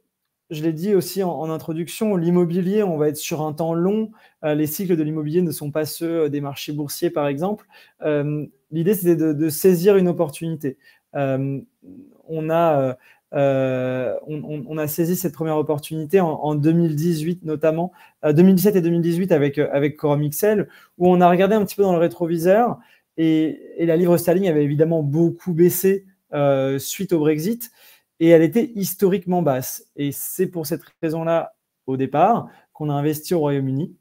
je l'ai dit aussi en, introduction, l'immobilier, on va être sur un temps long. Euh, les cycles de l'immobilier ne sont pas ceux euh, des marchés boursiers, par exemple. Euh, l'idée, c'était de, saisir une opportunité. on, a, on, a saisi cette première opportunité en, 2018, notamment, 2017 et 2018 avec, avec où on a regardé un petit peu dans le rétroviseur et, et la livre sterling avait évidemment beaucoup baissé suite au Brexit et elle était historiquement basse. Et c'est pour cette raison-là, au départ, qu'on a investi au Royaume-Uni.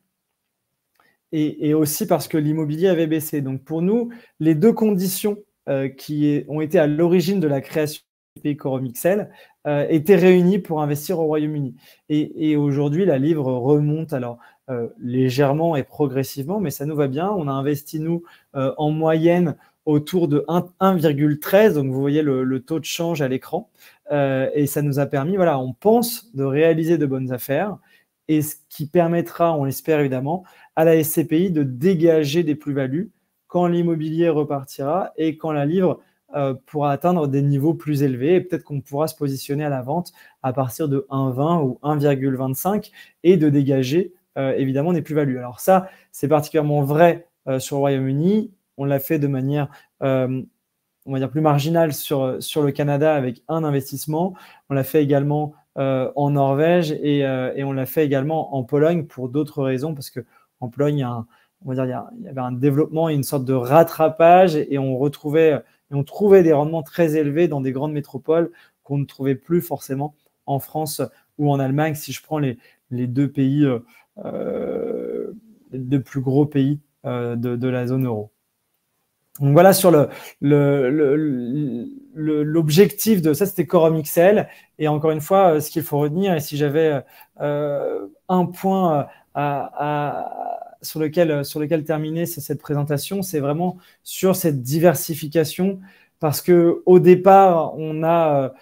Et, aussi parce que l'immobilier avait baissé. Donc pour nous, les deux conditions euh, qui ont été à l'origine de la création du pays Coromixel euh, étaient réunies pour investir au Royaume-Uni. Et, aujourd'hui, la livre remonte alors euh, légèrement et progressivement, mais ça nous va bien. On a investi, nous, en moyenne autour de 1,13. Donc vous voyez le taux de change à l'écran. Euh, et ça nous a permis, voilà, on pense de réaliser de bonnes affaires et ce qui permettra, on l'espère évidemment, à la SCPI de dégager des plus-values quand l'immobilier repartira et quand la livre euh, pourra atteindre des niveaux plus élevés. Et peut-être qu'on pourra se positionner à la vente à partir de 1,20 ou 1,25 et de dégager euh, évidemment des plus-values. Alors ça, c'est particulièrement vrai sur le Royaume-Uni. On l'a fait de manière on va dire plus marginal sur, sur le Canada avec un investissement. On l'a fait également euh, en Norvège et, euh, et on l'a fait également en Pologne pour d'autres raisons, parce qu'en Pologne, il y, a un, on va dire, il, y avait un développement et une sorte de rattrapage et, on retrouvait et on trouvait des rendements très élevés dans des grandes métropoles qu'on ne trouvait plus forcément en France ou en Allemagne, si je prends les, les deux pays, euh, euh les deux plus gros pays de, de la zone euro. Donc voilà sur le, l'objectif de ça, c'était Corum XL. Et encore une fois, euh, ce qu'il faut retenir, et si j'avais euh, un point euh, sur lequel, sur lequel terminer cette présentation, c'est vraiment sur cette diversification parce que au départ, on a,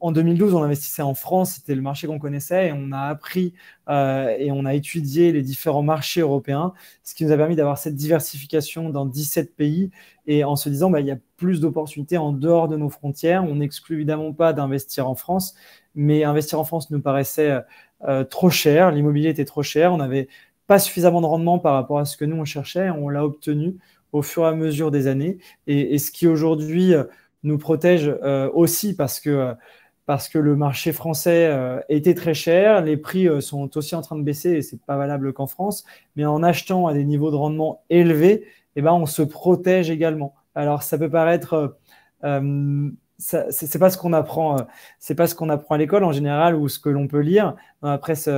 en 2012, on investissait en France, c'était le marché qu'on connaissait, et on a appris euh, et on a étudié les différents marchés européens, ce qui nous a permis d'avoir cette diversification dans 17 pays, et en se disant, bah, il y a plus d'opportunités en dehors de nos frontières. On n'exclut évidemment pas d'investir en France, mais investir en France nous paraissait euh, euh, trop cher, l'immobilier était trop cher, on n'avait pas suffisamment de rendement par rapport à ce que nous, on cherchait, on l'a obtenu au fur et à mesure des années, et, ce qui aujourd'hui nous protège euh, aussi parce que parce que le marché français euh, était très cher, les prix euh, sont aussi en train de baisser et c'est pas valable qu'en France, mais en achetant à des niveaux de rendement élevés, eh ben on se protège également. Alors ça peut paraître c'est pas ce qu'on apprend, c'est pas ce qu'on apprend à l'école en général ou ce que l'on peut lire dans la presse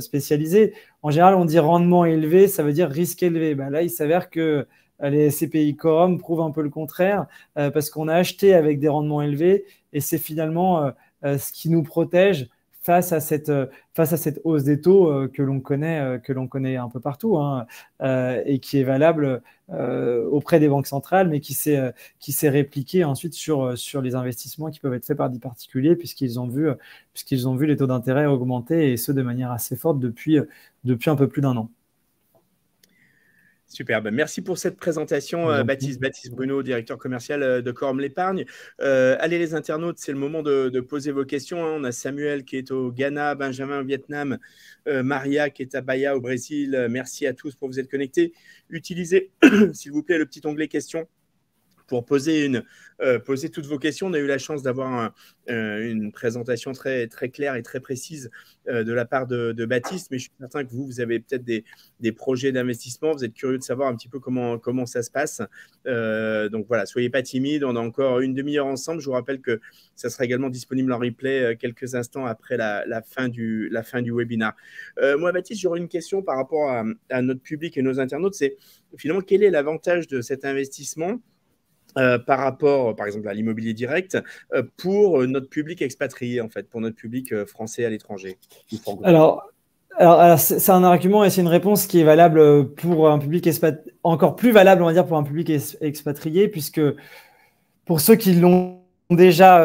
spécialisée. En général, on dit rendement élevé, ça veut dire risque élevé. Ben là, il s'avère que euh, les CPI Corum prouvent un peu le contraire, euh, parce qu'on a acheté avec des rendements élevés, et c'est finalement euh, ce qui nous protège face à cette, face à cette hausse des taux que l'on connaît, que l'on connaît un peu partout, hein, et qui est valable auprès des banques centrales, mais qui s'est, qui répliquée ensuite sur, les investissements qui peuvent être faits par des particuliers, puisqu'ils ont vu, puisqu'ils ont vu les taux d'intérêt augmenter, et ce, de manière assez forte depuis, depuis un peu plus d'un an. Superbe. Merci pour cette présentation, euh, Baptiste. Baptiste Bruno, directeur commercial euh, de Corme l'Épargne. Euh, allez, les internautes, c'est le moment de, poser vos questions. Hein. On a Samuel qui est au Ghana, Benjamin au Vietnam, Maria qui est à Bahia au Brésil. Merci à tous pour vous être connectés. Utilisez, s'il vous plaît, le petit onglet questions pour euh, poser, toutes vos questions. On a eu la chance d'avoir euh, une présentation très, très claire et très précise euh, de la part de, Baptiste, mais je suis certain que vous, vous avez peut-être des, projets d'investissement. Vous êtes curieux de savoir un petit peu comment, ça se passe. donc voilà, soyez pas timide. On a encore une demi-heure ensemble. Je vous rappelle que ça sera également disponible en replay quelques instants après la, fin, du, la fin du webinaire. moi, Baptiste, j'aurais une question par rapport à notre public et nos internautes. C'est finalement quel est l'avantage de cet investissement euh, par rapport, par exemple, à l'immobilier direct euh, pour euh, notre public expatrié, en fait, pour notre public français à l'étranger Alors, alors, c'est un argument et c'est une réponse qui est valable pour un public expatrié, encore plus valable, on va dire, pour un public expatrié, puisque pour ceux qui l'ont déjà,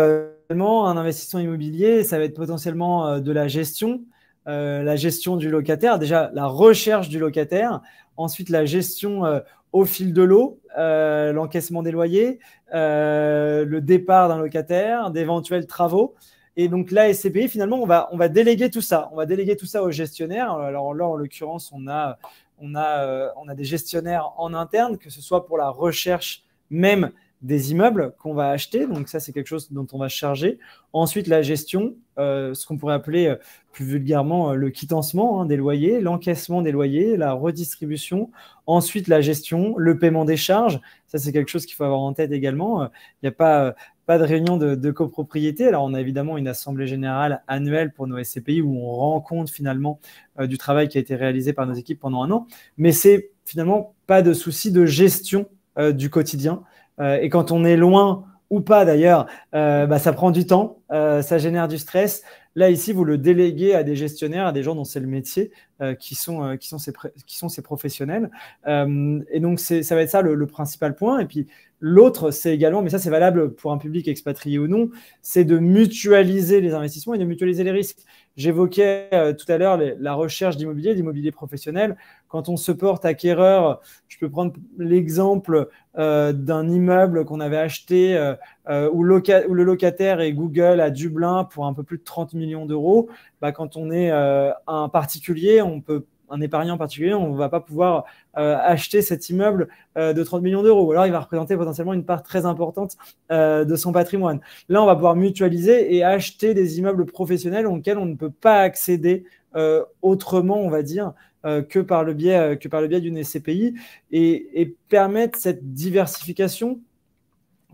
un investissement immobilier, ça va être potentiellement de la gestion, la gestion du locataire, déjà la recherche du locataire, ensuite la gestion au fil de l'eau, euh, l'encaissement des loyers, euh, le départ d'un locataire, d'éventuels travaux. Et donc là, SCPI, finalement, on va, déléguer tout ça. On va déléguer tout ça aux gestionnaires. Alors là, en l'occurrence, on a, on a euh, des gestionnaires en interne, que ce soit pour la recherche même des immeubles qu'on va acheter. Donc ça, c'est quelque chose dont on va charger. Ensuite, la gestion, euh, ce qu'on pourrait appeler euh, plus vulgairement euh, le quittancement hein, des loyers, l'encaissement des loyers, la redistribution. Ensuite, la gestion, le paiement des charges. Ça, c'est quelque chose qu'il faut avoir en tête également. Il n'y a pas, pas de réunion de, de, copropriété. Alors, on a évidemment une assemblée générale annuelle pour nos SCPI où on rend compte finalement du travail qui a été réalisé par nos équipes pendant un an. Mais c'est finalement pas de souci de gestion du quotidien euh, et quand on est loin ou pas d'ailleurs, euh, bah, ça prend du temps, euh, ça génère du stress. Là, ici, vous le déléguez à des gestionnaires, à des gens dont c'est le métier, qui, sont, ces, professionnels. et donc, ça va être ça le principal point. Et puis, l'autre, c'est également, mais ça, c'est valable pour un public expatrié ou non, c'est de mutualiser les investissements et de mutualiser les risques. J'évoquais euh, tout à l'heure la recherche d'immobilier, d'immobilier professionnel. Quand on se porte acquéreur, je peux prendre l'exemple euh, d'un immeuble qu'on avait acheté euh, euh où, le locataire est Google à Dublin pour un peu plus de 30 millions d'euros. Bah, quand on est un particulier, on peut un épargnant particulier, on ne va pas pouvoir euh, acheter cet immeuble euh, de 30 millions d'euros. Ou alors, il va représenter potentiellement une part très importante euh, de son patrimoine. Là, on va pouvoir mutualiser et acheter des immeubles professionnels auxquels on ne peut pas accéder autrement, on va dire, que par le biais, que biais d'une SCPI et permettre cette diversification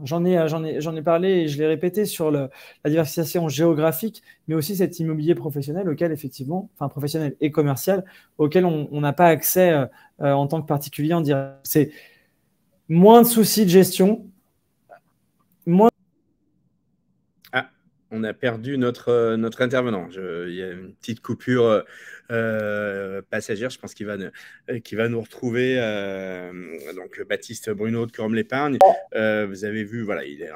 J'en ai, euh, j'en ai, j'en ai parlé et je l'ai répété sur le, la diversification géographique, mais aussi cet immobilier professionnel auquel effectivement, enfin professionnel et commercial, auquel on n'a pas accès euh, euh, en tant que particulier en direct. C'est moins de soucis de gestion, on a perdu notre, euh, notre intervenant. il y a une petite coupure euh, euh, passagère, je pense qu'il va, va nous retrouver. donc, Baptiste Bruno de comme l'Épargne, vous avez vu, voilà, il est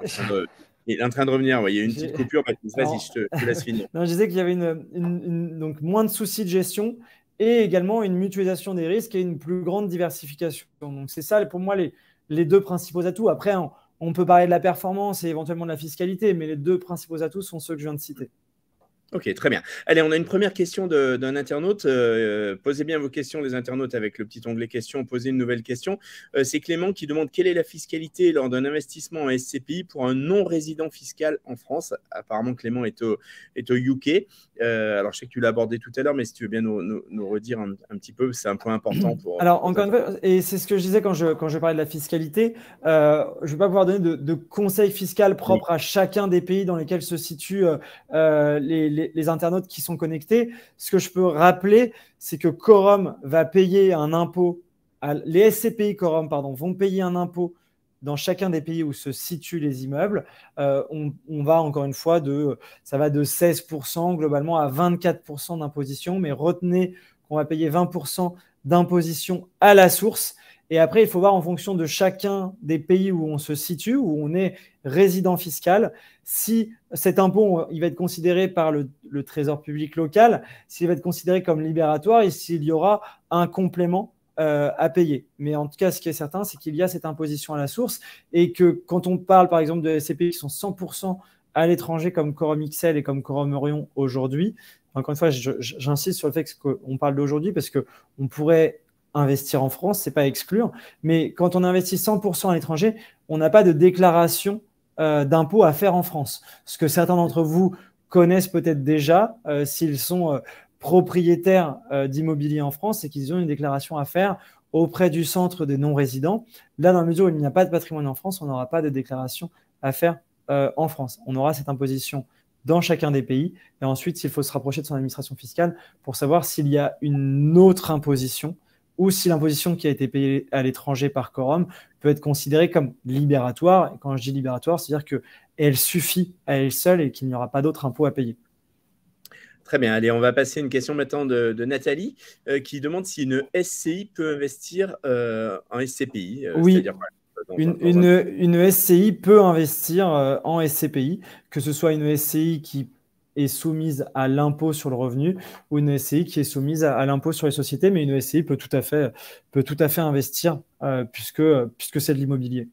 en train de. revenir, il y a une petite coupure. vas-y, je, te, laisse finir. je disais qu'il y avait donc moins de soucis de gestion et également une mutualisation des risques et une plus grande diversification. Donc, c'est ça, pour moi, les, les deux principaux atouts. Après, en, on peut parler de la performance et éventuellement de la fiscalité, mais les deux principaux atouts sont ceux que je viens de citer. Ok, très bien. Allez, on a une première question d'un internaute. Euh, euh, posez bien vos questions, les internautes, avec le petit onglet questions. Posez une nouvelle question. Euh, c'est Clément qui demande quelle est la fiscalité lors d'un investissement en SCPI pour un non-résident fiscal en France. Apparemment, Clément est au, est au UK. alors, je sais que tu l'as abordé tout à l'heure, mais si tu veux bien nous, redire un, petit peu, c'est un point important pour. Alors, encore une fois, et c'est ce que je disais quand je, quand je parlais de la fiscalité, je ne vais pas pouvoir donner de, de conseils fiscaux propres à chacun des pays dans lesquels se situent les, les, internautes qui sont connectés. Ce que je peux rappeler, c'est que Quorum va payer un impôt, les SCPI Quorum pardon, vont payer un impôt dans chacun des pays où se situent les immeubles. Euh, on, on, va encore une fois de, ça va de 16% globalement à 24% d'imposition, mais retenez qu'on va payer 20% d'imposition à la source et après, il faut voir en fonction de chacun des pays où on se situe, où on est résident fiscal, si cet impôt, il va être considéré par le, trésor public local, s'il va être considéré comme libératoire et s'il y aura un complément euh, à payer. Mais en tout cas, ce qui est certain, c'est qu'il y a cette imposition à la source et que quand on parle, par exemple, de ces qui sont 100% à l'étranger comme Corum XL et comme Corum Orion aujourd'hui, encore une fois, j'insiste sur le fait qu'on parle d'aujourd'hui parce qu'on pourrait investir en France, c'est pas exclure. Mais quand on investit 100% à l'étranger, on n'a pas de déclaration euh, d'impôt à faire en France. Ce que certains d'entre vous connaissent peut-être déjà, euh, s'ils sont euh, propriétaires d'immobilier en France, c'est qu'ils ont une déclaration à faire auprès du centre des non-résidents. Là, dans la mesure où il n'y a pas de patrimoine en France, on n'aura pas de déclaration à faire en France. On aura cette imposition dans chacun des pays. Et ensuite, il faut se rapprocher de son administration fiscale pour savoir s'il y a une autre imposition ou si l'imposition qui a été payée à l'étranger par quorum peut être considérée comme libératoire. Et quand je dis libératoire, c'est-à-dire qu'elle suffit à elle seule et qu'il n'y aura pas d'autres impôts à payer. Très bien, allez, on va passer une question maintenant de, Nathalie euh, qui demande si une SCI peut investir euh, en SCPI. Euh, oui. une, une, SCI peut investir en SCPI, que ce soit une SCI qui est soumise à l'impôt sur le revenu ou une SCI qui est soumise à, l'impôt sur les sociétés, mais une SCI peut tout à fait, peut tout à fait investir euh, puisque, puisque c'est de l'immobilier.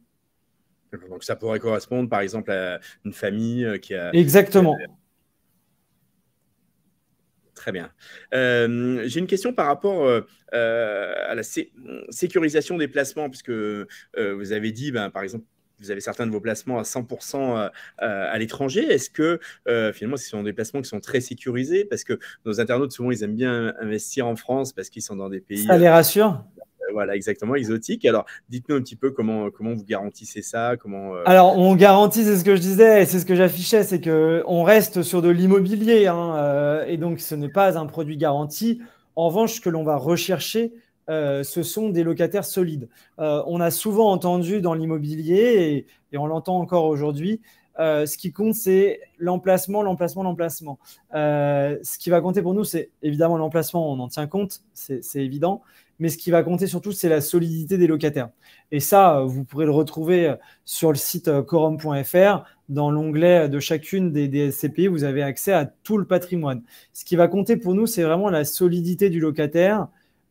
Donc ça pourrait correspondre par exemple à une famille euh, qui a... Exactement. Très bien. Euh, j'ai une question par rapport à la sécurisation des placements, puisque vous avez dit, ben, par exemple, vous avez certains de vos placements à 100% euh, euh, à, l'étranger. Est-ce que euh, finalement, ce sont des placements qui sont très sécurisés Parce que nos internautes, souvent, ils aiment bien investir en France parce qu'ils sont dans des pays. Ça les rassure voilà, exactement, exotique. Alors, dites-nous un petit peu comment, comment vous garantissez ça, comment. Alors, on garantit, c'est ce que je disais, c'est ce que j'affichais, c'est que on reste sur de l'immobilier, hein, et donc ce n'est pas un produit garanti. En revanche, ce que l'on va rechercher, euh, ce sont des locataires solides. Euh, on a souvent entendu dans l'immobilier, et, on l'entend encore aujourd'hui, euh, ce qui compte, c'est l'emplacement, l'emplacement, l'emplacement. ce qui va compter pour nous, c'est évidemment l'emplacement, on en tient compte, c'est évident, mais ce qui va compter surtout, c'est la solidité des locataires. Et ça, vous pourrez le retrouver sur le site quorum.fr. Dans l'onglet de chacune des, des vous avez accès à tout le patrimoine. Ce qui va compter pour nous, c'est vraiment la solidité du locataire,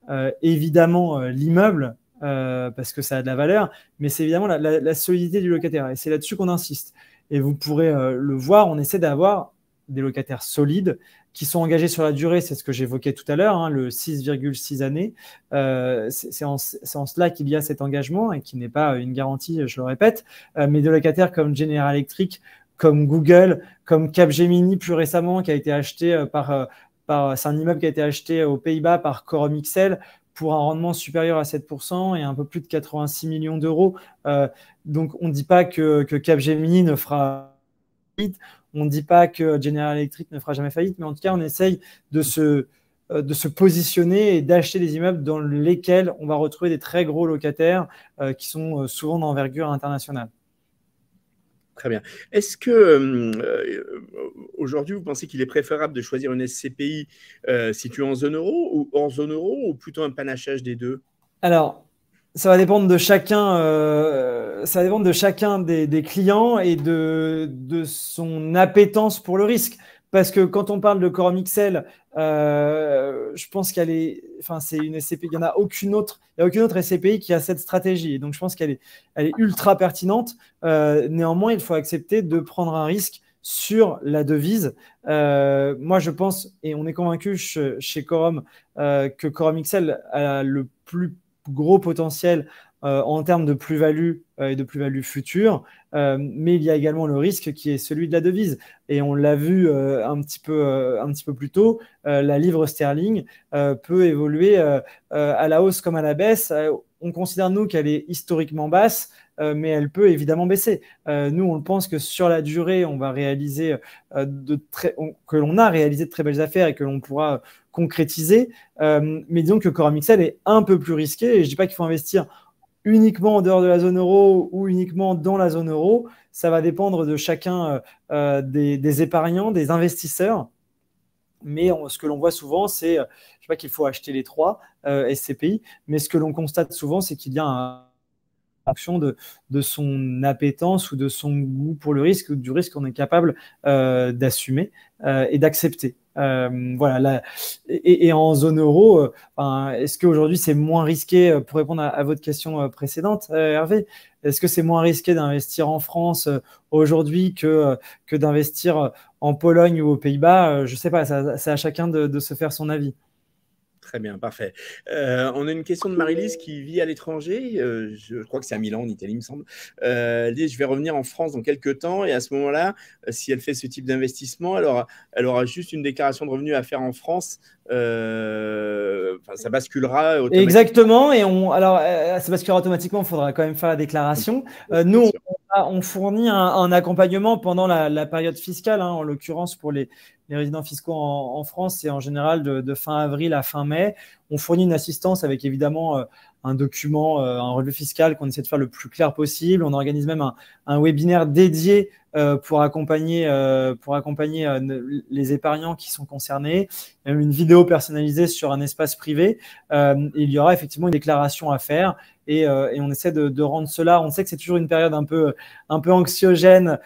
euh, évidemment euh, l'immeuble, euh, parce que ça a de la valeur, mais c'est évidemment la, la, la, solidité du locataire. Et c'est là-dessus qu'on insiste. Et vous pourrez le voir, on essaie d'avoir des locataires solides qui sont engagés sur la durée, c'est ce que j'évoquais tout à l'heure, hein, le 6,6 années. c'est en, cela qu'il y a cet engagement et qui n'est pas une garantie, je le répète, mais des locataires comme General Electric, comme Google, comme Capgemini plus récemment, qui a été acheté par c'est un immeuble qui a été acheté aux Pays-Bas par Corum pour un rendement supérieur à 7% et un peu plus de 86 millions d'euros. Euh, donc, on ne dit pas que, Capgemini ne fera faillite, on ne dit pas que General Electric ne fera jamais faillite, mais en tout cas, on essaye de se, euh, positionner et d'acheter des immeubles dans lesquels on va retrouver des très gros locataires euh, qui sont souvent d'envergure internationale. Très bien. Est-ce que euh, euh, aujourd'hui vous pensez qu'il est préférable de choisir une SCPI euh, située en zone euro ou hors zone euro ou plutôt un panachage des deux Alors, ça va dépendre de chacun, ça dépendre de chacun des, clients et de, de, son appétence pour le risque parce que quand on parle de Core euh, je pense qu'elle est, enfin c'est une SCPI, il y en a aucune autre, il y a aucune autre SCPI qui a cette stratégie. Donc je pense qu'elle est, ultra pertinente. Euh, néanmoins, il faut accepter de prendre un risque sur la devise. Euh, moi, je pense, et on est convaincu chez Quorum que Corum XL a le plus gros potentiel euh, en termes de plus-value euh, et de plus-value future, euh, mais il y a également le risque qui est celui de la devise. Et on l'a vu un, petit peu, un petit peu plus tôt, la livre sterling peut évoluer à la hausse comme à la baisse. On considère, nous, qu'elle est historiquement basse, mais elle peut évidemment baisser. nous, on pense que sur la durée, on va réaliser de très, que l'on a réalisé de très belles affaires et que l'on pourra concrétiser. mais disons que Coramixel est un peu plus risqué, et je ne dis pas qu'il faut investir uniquement en dehors de la zone euro ou uniquement dans la zone euro. Ça va dépendre de chacun euh, euh, des, épargnants, des investisseurs. Mais ce que l'on voit souvent, c'est, euh, je ne sais pas qu'il faut acheter les trois SCPI, mais ce que l'on constate souvent, c'est qu'il y a un, fonction de, son appétence ou de son goût pour le risque ou du risque qu'on est capable euh, d'assumer euh, et d'accepter. Euh, voilà. et, en zone euro, est-ce qu'aujourd'hui c'est moins risqué pour répondre à, votre question précédente, Hervé Est-ce que c'est moins risqué d'investir en France aujourd'hui que, d'investir en Pologne ou aux Pays-Bas Je sais pas. C'est à, chacun de se faire son avis. Très bien, parfait. Euh, on a une question de Marie-Lise qui vit à l'étranger. Euh, je crois que c'est à Milan, en Italie, il me semble. elle euh, dit Je vais revenir en France dans quelques temps. Et à ce moment-là, si elle fait ce type d'investissement, alors elle aura juste une déclaration de revenus à faire en France. ça basculera automatiquement. Exactement. Et on, alors, ça basculera automatiquement. Il faudra quand même faire la déclaration. nous, ah, on fournit un, accompagnement pendant la, période fiscale, hein, en l'occurrence pour les, résidents fiscaux en, France, c'est en général de, fin avril à fin mai. On fournit une assistance avec évidemment euh, un document, euh, un relevé fiscal qu'on essaie de faire le plus clair possible. On organise même un, un webinaire dédié euh, pour accompagner, euh, pour accompagner euh, les épargnants qui sont concernés, même une vidéo personnalisée sur un espace privé. il y aura effectivement une déclaration à faire et, et on essaie de, de, rendre cela. On sait que c'est toujours une période un peu, un peu anxiogène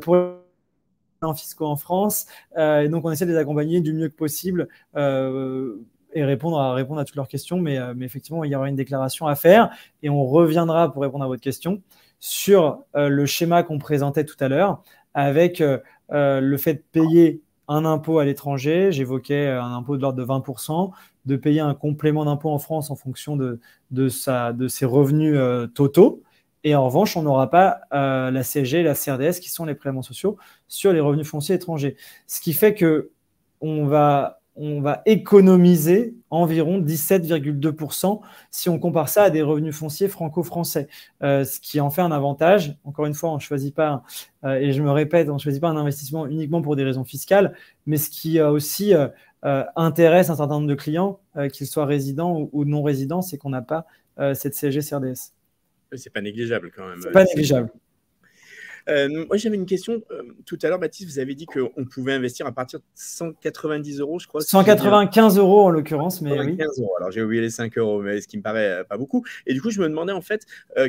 pour les fiscaux en France, et donc on essaie de les accompagner du mieux que possible et répondre à, répondre à toutes leurs questions. Mais, mais, effectivement, il y aura une déclaration à faire et on reviendra pour répondre à votre question sur euh, le schéma qu'on présentait tout à l'heure, avec euh, euh, le fait de payer un impôt à l'étranger, j'évoquais un impôt de l'ordre de 20%, de payer un complément d'impôt en France en fonction de, ses revenus totaux. Et en revanche, on n'aura pas la CSG et la CRDS qui sont les prélèvements sociaux sur les revenus fonciers étrangers. Ce qui fait que on va on va économiser environ 17,2% si on compare ça à des revenus fonciers franco-français, euh, ce qui en fait un avantage. Encore une fois, on ne choisit pas, euh, et je me répète, on ne choisit pas un investissement uniquement pour des raisons fiscales, mais ce qui aussi euh, intéresse un certain nombre de clients, qu'ils soient résidents ou, non résidents, c'est qu'on n'a pas cette CG CRDS. C'est pas négligeable quand même. C'est pas négligeable. Euh, moi, j'avais une question. Euh, tout à l'heure, Baptiste, vous avez dit qu'on pouvait investir à partir de 190 euros, je crois. 195 euros en l'occurrence, mais 195 Alors, j'ai oublié les 5 euros, mais ce qui me paraît euh, pas beaucoup. Et du coup, je me demandais en fait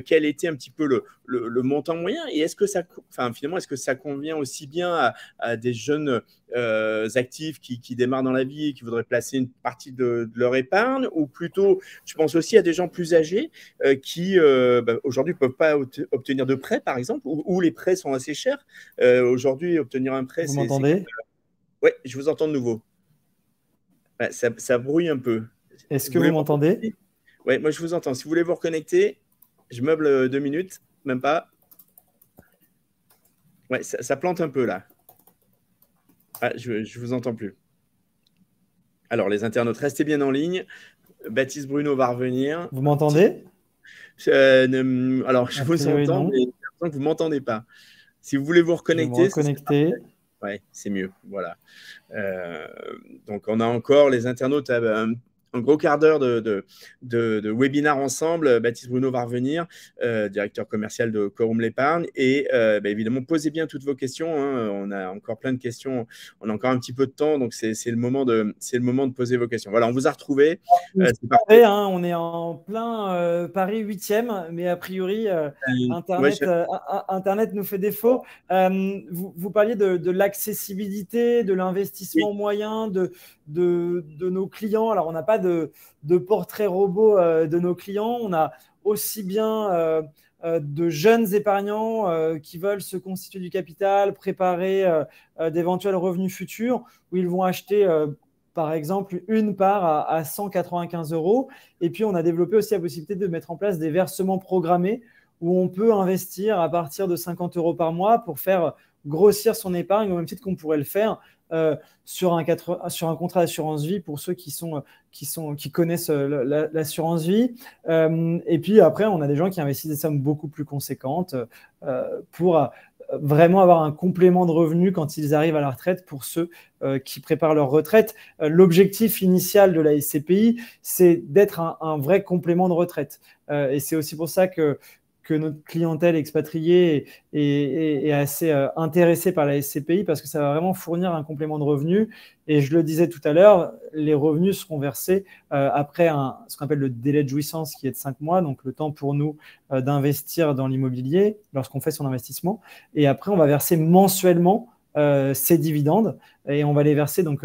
quel était un petit peu le, le, montant moyen et est-ce que ça, enfin, finalement, est-ce que ça convient aussi bien à, à des jeunes euh, actifs qui, qui, démarrent dans la vie et qui voudraient placer une partie de, leur épargne, ou plutôt, je pense aussi à des gens plus âgés euh, qui euh, bah, aujourd'hui ne peuvent pas obtenir de prêts, par exemple, ou, les prêts sont assez chers. aujourd'hui, obtenir un prêt, vous m'entendez Oui, je vous entends de nouveau. Bah, ça, ça, brouille un peu. Est-ce que vous, m'entendez Oui, moi je vous entends. Si vous voulez vous reconnecter, je meuble deux minutes, même pas. Ouais, ça plante un peu là. Ah, je, ne vous entends plus. Alors, les internautes, restez bien en ligne. Baptiste Bruno va revenir. Vous m'entendez euh, Alors, je vous entends, mais que vous ne m'entendez pas. Si vous voulez vous reconnecter. Reconnecter. Ouais, c'est mieux. Voilà. Euh, donc, on a encore les internautes. Euh, un gros quart d'heure de, de, webinar ensemble. Euh, Baptiste Bruno va revenir, euh, directeur commercial de Corum l'épargne. Et euh, bah, évidemment, posez bien toutes vos questions. Hein. On a encore plein de questions. On a encore un petit peu de temps, donc c'est le moment de le poser vos questions. Voilà, on vous a retrouvé hein. on est en plein Paris 8e, mais a priori Internet, nous fait défaut. Vous, parliez de, l'accessibilité, de l'investissement moyen de, de nos clients. Alors on n'a pas de, portraits robots euh, de nos clients. On a aussi bien euh, euh, de jeunes épargnants qui veulent se constituer du capital, préparer d'éventuels revenus futurs, où ils vont acheter, par exemple, une part à, à, 195 euros. Et puis, on a développé aussi la possibilité de mettre en place des versements programmés, où on peut investir à partir de 50 euros par mois pour faire grossir son épargne, au même titre qu'on pourrait le faire euh, sur, un contrat d'assurance vie pour ceux qui, sont, euh, qui, sont, qui connaissent euh, l'assurance vie. et puis après, on a des gens qui investissent des sommes beaucoup plus conséquentes pour vraiment avoir un complément de revenus quand ils arrivent à la retraite pour ceux qui préparent leur retraite. L'objectif initial de la SCPI, c'est d'être un, vrai complément de retraite. et c'est aussi pour ça que que notre clientèle expatriée est, assez euh, intéressée par la SCPI parce que ça va vraiment fournir un complément de revenus. Et je le disais tout à l'heure, les revenus seront versés euh, après ce qu'on appelle le délai de jouissance qui est de 5 mois, donc le temps pour nous euh, d'investir dans l'immobilier lorsqu'on fait son investissement. Et après, on va verser mensuellement ces dividendes et on va les verser donc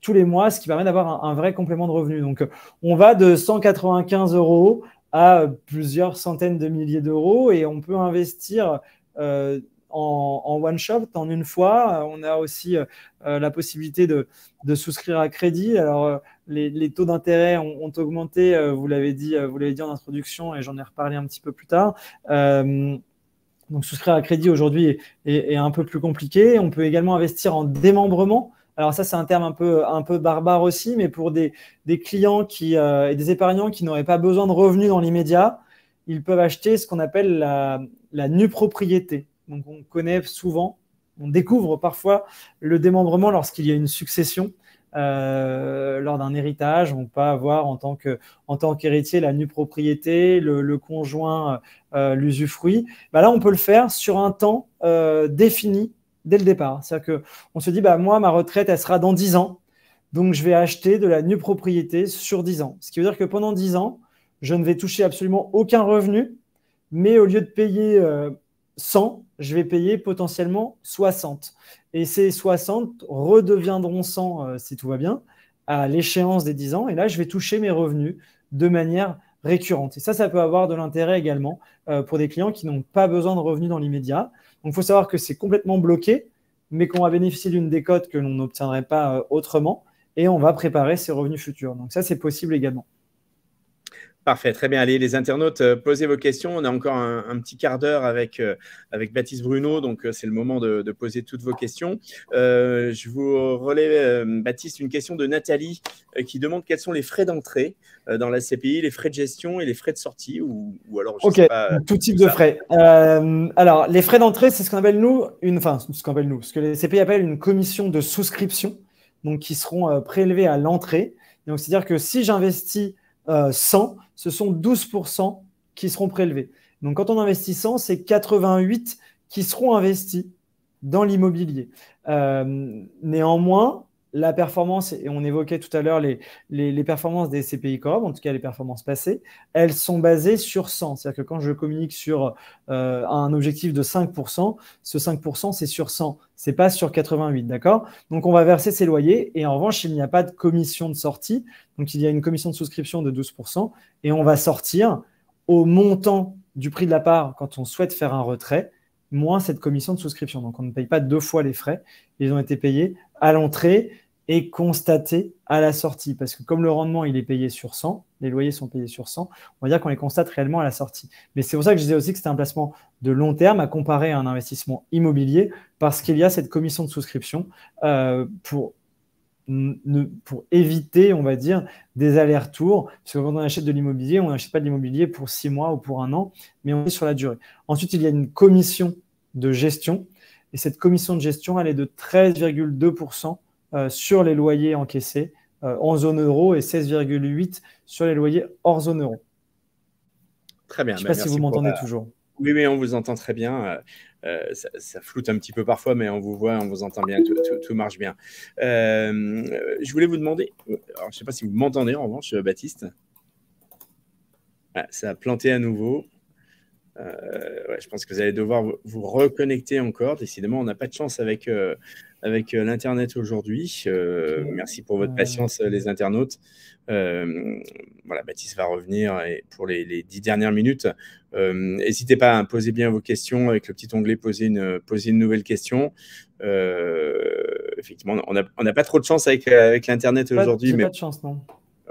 tous les mois, ce qui permet d'avoir un, un, vrai complément de revenus. Donc, on va de 195 euros à plusieurs centaines de milliers d'euros et on peut investir euh, en, one shot, en une fois. On a aussi euh, euh, la possibilité de, souscrire à crédit. Alors les, taux d'intérêt ont, augmenté, vous l'avez dit, dit en introduction et j'en ai reparlé un petit peu plus tard. donc souscrire à crédit aujourd'hui est, un peu plus compliqué. On peut également investir en démembrement alors ça c'est un terme un peu, barbare aussi, mais pour des, clients euh, et des épargnants qui n'auraient pas besoin de revenus dans l'immédiat, ils peuvent acheter ce qu'on appelle la, la nue propriété. Donc on connaît souvent, on découvre parfois le démembrement lorsqu'il y a une succession. Euh, lors d'un héritage, on peut avoir en tant qu'héritier la nue propriété, le, conjoint euh, l'usufruit. Bah là, on peut le faire sur un temps défini dès le départ. C'est-à-dire qu'on se dit, bah, moi, ma retraite, elle sera dans 10 ans. Donc, je vais acheter de la nue propriété sur 10 ans. Ce qui veut dire que pendant 10 ans, je ne vais toucher absolument aucun revenu, mais au lieu de payer 100, euh, je vais payer potentiellement 60. Et ces 60 redeviendront 100 euh, si tout va bien à l'échéance des 10 ans. Et là, je vais toucher mes revenus de manière récurrente. Et ça, ça peut avoir de l'intérêt également euh, pour des clients qui n'ont pas besoin de revenus dans l'immédiat, donc, il faut savoir que c'est complètement bloqué, mais qu'on va bénéficier d'une décote que l'on n'obtiendrait pas euh, autrement, et on va préparer ses revenus futurs. Donc, ça, c'est possible également. Parfait, très bien. Allez, les internautes, euh, posez vos questions. On a encore un, petit quart d'heure avec, euh, avec Baptiste Bruno, donc euh, c'est le moment de, poser toutes vos questions. je vous relève, Baptiste, une question de Nathalie qui demande quels sont les frais d'entrée dans la CPI, les frais de gestion et les frais de sortie, ou, ou alors je tout type de frais. alors, les frais d'entrée, c'est ce qu'on appelle nous, une, enfin, ce qu'on appelle nous, ce que les CPI appellent une commission de souscription, donc qui seront prélevés à l'entrée. Donc, c'est-à-dire que si j'investis 100, euh, ce sont 12% qui seront prélevés. Donc quand on investit 100, c'est 88 qui seront investis dans l'immobilier. Euh, néanmoins, la performance, et on évoquait tout à l'heure les, performances des CPI Corps, en tout cas les performances passées, elles sont basées sur 100. C'est-à-dire que quand je communique sur euh, un objectif de 5%, ce 5%, c'est sur 100, c'est pas sur 88, d'accord Donc on va verser ses loyers, et en revanche, il n'y a pas de commission de sortie, donc il y a une commission de souscription de 12%, et on va sortir au montant du prix de la part quand on souhaite faire un retrait, moins cette commission de souscription. Donc on ne paye pas deux fois les frais, ils ont été payés à l'entrée est constaté à la sortie. Parce que comme le rendement, il est payé sur 100, les loyers sont payés sur 100, on va dire qu'on les constate réellement à la sortie. Mais c'est pour ça que je disais aussi que c'était un placement de long terme à comparer à un investissement immobilier, parce qu'il y a cette commission de souscription euh, pour, pour éviter, on va dire, des allers-retours. Parce que quand on achète de l'immobilier, on n'achète pas de l'immobilier pour 6 mois ou pour un an, mais on est sur la durée. Ensuite, il y a une commission de gestion. Et cette commission de gestion, elle est de 13,2% euh, sur les loyers encaissés euh, en zone euro et 16,8 sur les loyers hors zone euro. Très bien. Je ne sais bah, pas si vous m'entendez toujours. Oui, mais on vous entend très bien. Euh, ça, floute un petit peu parfois, mais on vous voit, on vous entend bien, tout, marche bien. je voulais vous demander, je ne sais pas si vous m'entendez en revanche, Baptiste. Ah, ça a planté à nouveau. je pense que vous allez devoir vous reconnecter encore. Décidément, on n'a pas de chance avec avec euh, l'Internet aujourd'hui. Euh, merci pour votre patience, euh, les internautes. voilà, Baptiste va revenir et pour les, dix dernières minutes. N'hésitez pas à poser bien vos questions avec le petit onglet poser une, poser une nouvelle question. effectivement, on n'a pas trop de chance avec, avec l'Internet aujourd'hui. mais pas de chance, non.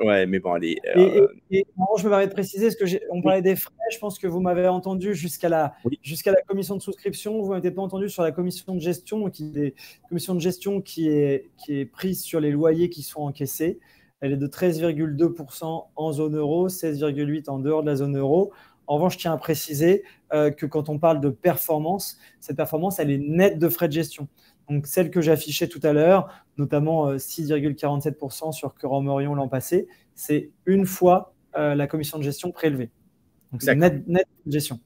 Ouais, mais bon, allez. Euh, je me permets de préciser, parce parlait des frais, je pense que vous m'avez entendu jusqu'à la, jusqu'à la commission de souscription, vous m'avez pas entendu sur la commission de gestion, qui est, commission de gestion qui est, qui est prise sur les loyers qui sont encaissés. Elle est de 13,2% en zone euro, 16,8% en dehors de la zone euro. En revanche, je tiens à préciser euh, que quand on parle de performance, cette performance, elle est nette de frais de gestion donc celle que j'affichais tout à l'heure, notamment 6,47% euh, sur Coran-Morion l'an passé, c'est une fois euh, la commission de gestion prélevée. Donc c'est net, gestion.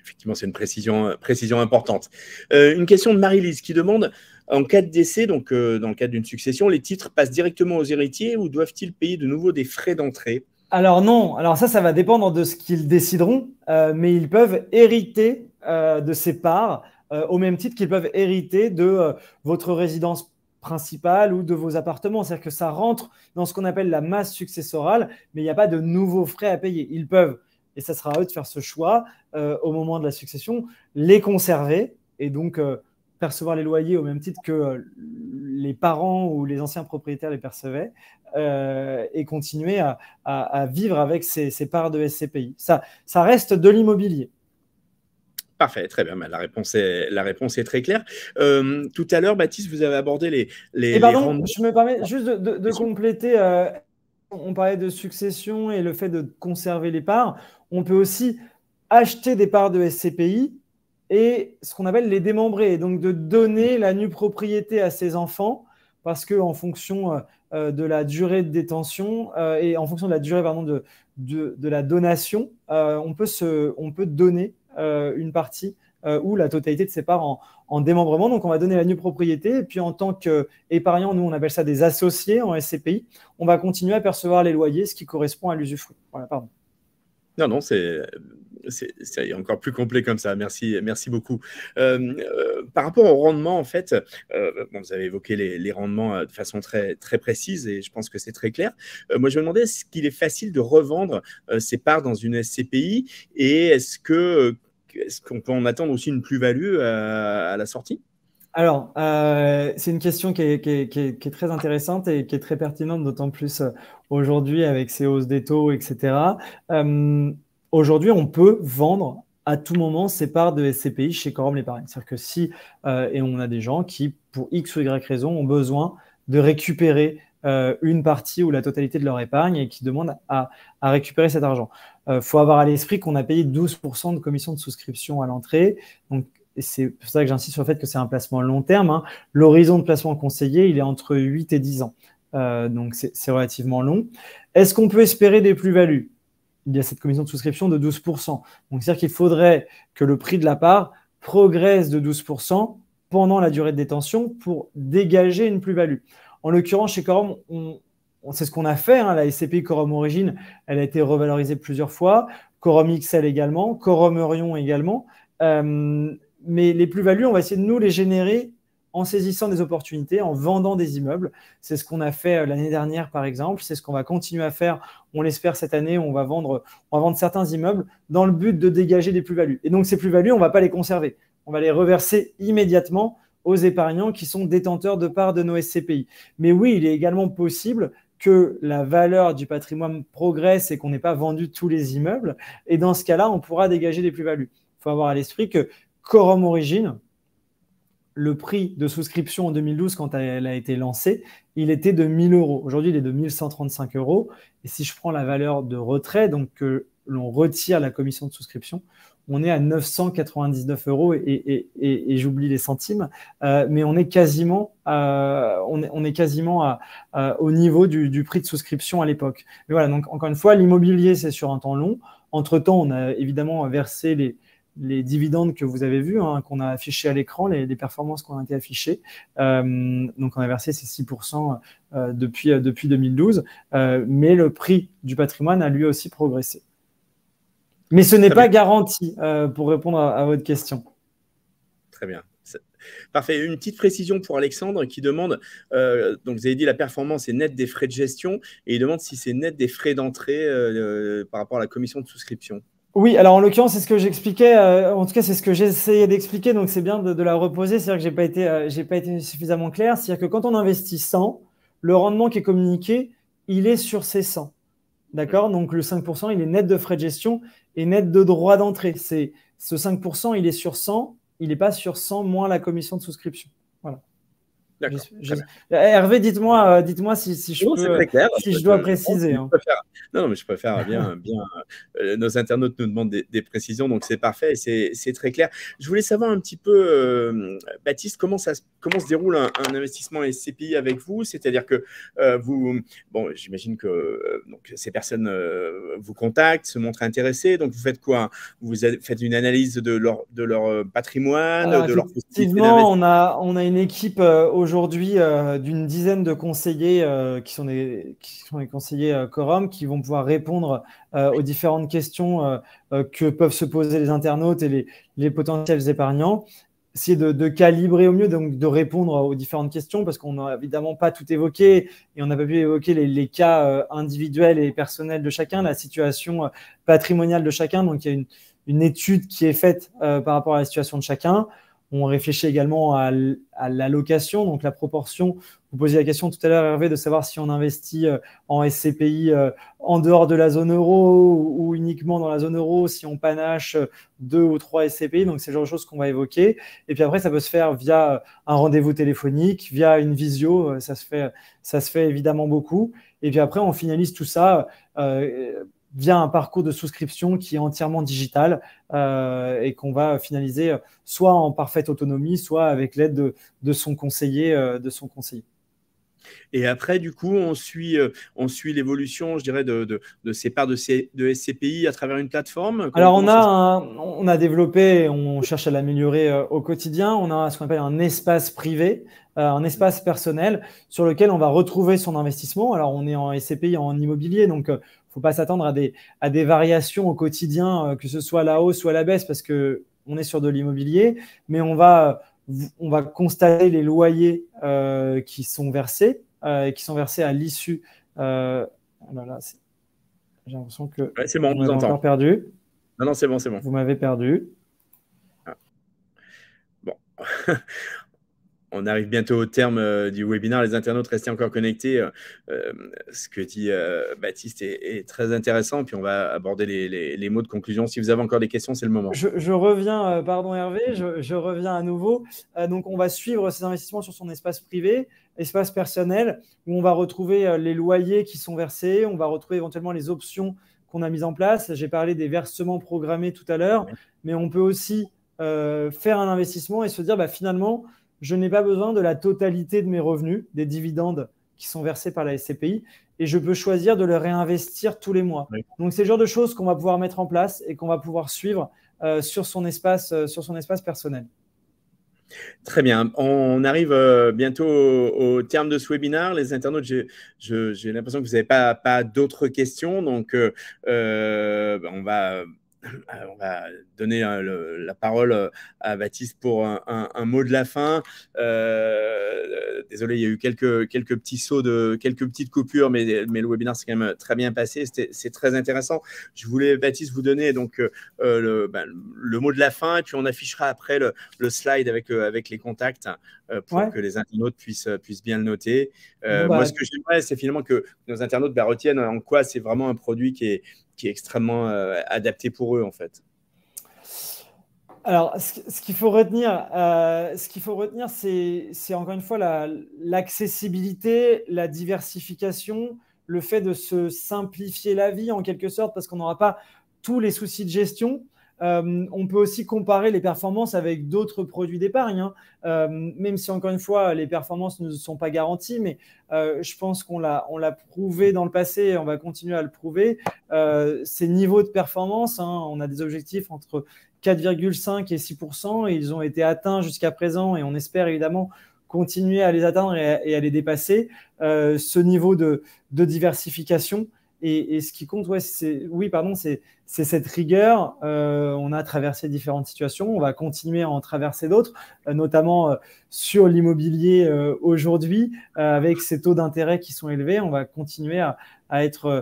effectivement, c'est une précision, euh, importante. une question de Marie-Lise qui demande en cas de décès, donc dans le cadre d'une succession, les titres passent directement aux héritiers ou doivent-ils payer de nouveau des frais d'entrée Alors non, alors ça, ça va dépendre de ce qu'ils décideront, mais ils peuvent hériter de ces parts euh, au même titre qu'ils peuvent hériter de euh, votre résidence principale ou de vos appartements. C'est-à-dire que ça rentre dans ce qu'on appelle la masse successorale, mais il n'y a pas de nouveaux frais à payer. Ils peuvent, et ça sera à eux de faire ce choix euh, au moment de la succession, les conserver et donc percevoir les loyers au même titre que les parents ou les anciens propriétaires les percevaient et continuer à, vivre avec ces, parts de SCPI. ça reste de l'immobilier. Parfait, très bien. Bah, la réponse est, la réponse est très claire. Euh, tout à l'heure, Baptiste, vous avez abordé les. les, eh ben je me permets juste de, compléter. Euh, on parlait de succession et le fait de conserver les parts. On peut aussi acheter des parts de SCPI et ce qu'on appelle les démembrer, donc de donner la nue propriété à ses enfants, parce que en fonction euh, de la durée de détention et en fonction de la durée pardon, de, de, de la donation, on, peut se, on peut donner euh, une partie euh, ou la totalité de ses parts en, démembrement. Donc, on va donner la nue propriété. Et puis, en tant qu'épargnant, nous, on appelle ça des associés en SCPI. On va continuer à percevoir les loyers, ce qui correspond à l'usufruit. Voilà, pardon. Non, non, c'est c'est encore plus complet comme ça. Merci, merci beaucoup. Euh, euh, par rapport au rendement, en fait, euh, vous avez évoqué les, rendements de façon très, très précise et je pense que c'est très clair. moi, je me demandais est-ce qu'il est facile de revendre ses parts dans une SCPI et est-ce que est-ce qu'on peut en attendre aussi une plus-value à la sortie alors, euh, c'est une question qui est, très intéressante et qui est très pertinente, d'autant plus euh, aujourd'hui avec ces hausses des taux, etc. Euh, aujourd'hui, on peut vendre à tout moment ses parts de SCPI chez Corum l'épargne. C'est-à-dire que si, et on a des gens qui, pour X ou Y raison, ont besoin de récupérer une partie ou la totalité de leur épargne et qui demandent à, récupérer cet argent. Il faut avoir à l'esprit qu'on a payé 12% de commission de souscription à l'entrée. Donc, c'est pour ça que j'insiste sur le fait que c'est un placement long terme, hein. l'horizon de placement conseillé, il est entre 8 et 10 ans. Euh, donc, c'est relativement long. Est-ce qu'on peut espérer des plus-values Il y a cette commission de souscription de 12%. Donc, c'est-à-dire qu'il faudrait que le prix de la part progresse de 12% pendant la durée de détention pour dégager une plus-value. En l'occurrence, chez Quorum, on, c'est ce qu'on a fait. Hein. la SCP quorum Origine, elle a été revalorisée plusieurs fois. quorum XL également, quorum Orion également. Euh, mais les plus-values, on va essayer de nous les générer en saisissant des opportunités, en vendant des immeubles. C'est ce qu'on a fait euh, l'année dernière, par exemple. C'est ce qu'on va continuer à faire. On l'espère cette année. On va vendre, on va vendre certains immeubles dans le but de dégager des plus-values. Et donc, ces plus-values, on ne va pas les conserver. On va les reverser immédiatement aux épargnants qui sont détenteurs de parts de nos SCPI. Mais oui, il est également possible que la valeur du patrimoine progresse et qu'on n'ait pas vendu tous les immeubles. Et dans ce cas-là, on pourra dégager des plus-values. Il faut avoir à l'esprit que Quorum Origine, le prix de souscription en 2012, quand elle a été lancée, il était de 1000 euros. Aujourd'hui, il est de 1135 euros. Et si je prends la valeur de retrait, donc que l'on retire la commission de souscription, on est à 999 euros et, et j'oublie les centimes, euh, mais on est quasiment, euh, on, est, quasiment euh, au niveau du, du, prix de souscription à l'époque. Mais voilà, donc encore une fois, l'immobilier, c'est sur un temps long. Entre-temps, on a évidemment versé les, les dividendes que vous avez vus, hein, qu'on a affichés à l'écran, les, performances qu'on a été affichées. Euh, donc, on a versé ces 6% euh, depuis, euh, depuis 2012, mais le prix du patrimoine a lui aussi progressé. Mais ce n'est pas garanti pour répondre à, votre question. Très bien. Parfait. Une petite précision pour Alexandre qui demande, donc vous avez dit la performance est nette des frais de gestion et il demande si c'est net des frais d'entrée par rapport à la commission de souscription. Oui, alors en l'occurrence, c'est ce que j'expliquais. Euh, en tout cas, c'est ce que j'essayais d'expliquer. Donc, c'est bien de, la reposer. C'est-à-dire que j'ai pas été, euh, pas été suffisamment clair. C'est-à-dire que quand on investit 100, le rendement qui est communiqué, il est sur ces 100. D'accord Donc, le 5%, il est net de frais de gestion et net de droit d'entrée. C'est ce 5%, il est sur 100. Il n'est pas sur 100 moins la commission de souscription. Eh, Hervé, dites-moi, euh, dites-moi si, je, dois préciser. Hein. Non, mais je préfère bien, bien. Euh, nos internautes nous demandent des, précisions, donc c'est parfait, c'est très clair. Je voulais savoir un petit peu, euh, Baptiste, comment ça, comment se déroule un, investissement SCPI avec vous C'est-à-dire que vous, bon, j'imagine que donc ces personnes vous contactent, se montrent intéressées, donc vous faites quoi Vous faites une analyse de leur, de leur patrimoine, de leur. Effectivement, on a, on a une équipe aujourd'hui aujourd'hui euh, d'une dizaine de conseillers euh, qui, sont des, conseillers euh, quorum qui vont pouvoir répondre aux différentes questions que peuvent se poser les internautes et les, potentiels épargnants. C'est de, calibrer au mieux, donc de répondre aux différentes questions parce qu'on n'a évidemment pas tout évoqué et on n'a pas pu évoquer les, cas individuels et personnels de chacun, la situation patrimoniale de chacun. Donc il y a une étude qui est faite par rapport à la situation de chacun. On réfléchit également à, l'allocation, donc la proportion. Vous posiez la question tout à l'heure, Hervé, de savoir si on investit euh, en SCPI euh, en dehors de la zone euro ou uniquement dans la zone euro, si on panache euh, deux ou trois SCPI. Donc, c'est le genre de choses qu'on va évoquer. Et puis après, ça peut se faire via un rendez-vous téléphonique, via une visio. Ça se fait, ça se fait évidemment beaucoup. Et puis après, on finalise tout ça via un parcours de souscription qui est entièrement digital euh, et qu'on va finaliser euh, soit en parfaite autonomie, soit avec l'aide de, son conseiller, euh, de son conseiller. Et après, du coup, on suit, on suit l'évolution, je dirais, de, de, ces parts de, de SCPI à travers une plateforme. Alors, on a, on a développé, on cherche à l'améliorer au quotidien. On a ce qu'on appelle un espace privé, un espace personnel sur lequel on va retrouver son investissement. Alors, on est en SCPI en immobilier, donc faut pas s'attendre à des, à des variations au quotidien, euh, que ce soit à la hausse ou à la baisse, parce que on est sur de l'immobilier, mais on va, on va constater les loyers euh, qui sont versés, euh, qui sont versés à l'issue. Euh, oh j'ai l'impression que c'est bon, vous entend. encore perdu. Non, non, c'est bon, c'est bon. Vous m'avez perdu. Ah. Bon. on arrive bientôt au terme euh, du webinaire. Les internautes, restez encore connectés. Euh, euh, ce que dit Baptiste est, très intéressant. Puis on va aborder les, mots de conclusion. Si vous avez encore des questions, c'est le moment. Je, reviens, pardon Hervé, je, reviens à nouveau. donc on va suivre ces investissements sur son espace privé, espace personnel, où on va retrouver les loyers qui sont versés, on va retrouver éventuellement les options qu'on a mises en place. J'ai parlé des versements programmés tout à l'heure, mais on peut aussi faire un investissement et se dire bah, finalement, je n'ai pas besoin de la totalité de mes revenus, des dividendes qui sont versés par la SCPI, et je peux choisir de le réinvestir tous les mois. Donc, c'est le genre de choses qu'on va pouvoir mettre en place et qu'on va pouvoir suivre euh, sur, son espace, euh, sur son espace personnel. Très bien. On arrive euh, bientôt au, terme de ce webinaire. Les internautes, j'ai l'impression que vous n'avez pas, d'autres questions. Donc, on va euh, on va donner euh, la parole euh, à Baptiste pour un, mot de la fin. désolé, il y a eu quelques, quelques petits sauts, de, quelques petites coupures, mais, mais le webinaire s'est quand même très bien passé. C'est très intéressant. Je voulais, Baptiste, vous donner donc ben, le, mot de la fin, et puis on affichera après le, slide avec, avec les contacts hein, pour que les internautes puissent, puissent bien le noter. Moi, bah, ce que j'aimerais, c'est finalement que nos internautes ben, retiennent en quoi c'est vraiment un produit qui est qui est extrêmement euh, adapté pour eux en fait. Alors, ce qu'il faut retenir, euh, ce qu'il faut retenir, c'est, encore une fois l'accessibilité, la, diversification, le fait de se simplifier la vie en quelque sorte, parce qu'on n'aura pas tous les soucis de gestion. Euh, on peut aussi comparer les performances avec d'autres produits d'épargne, hein. euh, même si encore une fois, les performances ne sont pas garanties, mais euh, je pense qu'on l'a, prouvé dans le passé et on va continuer à le prouver. ces niveaux de performance, hein, on a des objectifs entre 4,5 et 6 ils ont été atteints jusqu'à présent et on espère évidemment continuer à les atteindre et à, les dépasser. ce niveau de diversification, et, ce qui compte, c'est, oui, pardon, c'est, cette rigueur. Euh, on a traversé différentes situations, on va continuer à en traverser d'autres, euh, notamment euh, sur l'immobilier aujourd'hui, avec ces taux d'intérêt qui sont élevés, on va continuer à, être,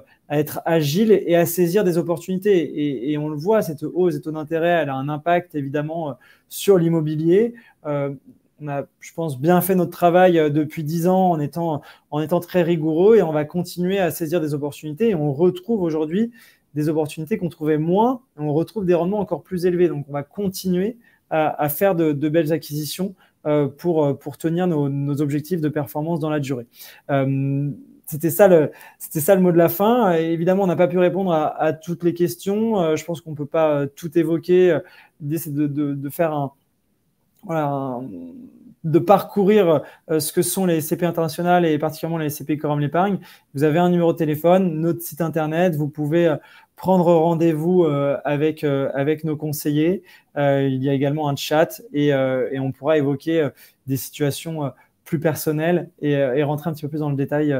agile et à saisir des opportunités. Et, et on le voit, cette hausse des taux d'intérêt, elle a un impact évidemment sur l'immobilier on a, je pense, bien fait notre travail euh, depuis dix ans en étant, en étant très rigoureux et on va continuer à saisir des opportunités. Et on retrouve aujourd'hui des opportunités qu'on trouvait moins et on retrouve des rendements encore plus élevés. Donc, on va continuer à, faire de, belles acquisitions euh, pour, euh, pour tenir nos, objectifs de performance dans la durée. c'était ça le c'était ça le mot de la fin. évidemment, on n'a pas pu répondre à, toutes les questions. je pense qu'on ne peut pas tout évoquer. L'idée c'est de, de, faire un, voilà, de parcourir euh, ce que sont les SCP internationales et particulièrement les SCP Quorum l'épargne, vous avez un numéro de téléphone, notre site internet, vous pouvez euh, prendre rendez-vous euh, avec, avec nos conseillers. il y a également un chat et, on pourra évoquer des situations plus personnelles et, et, rentrer un petit peu plus dans le détail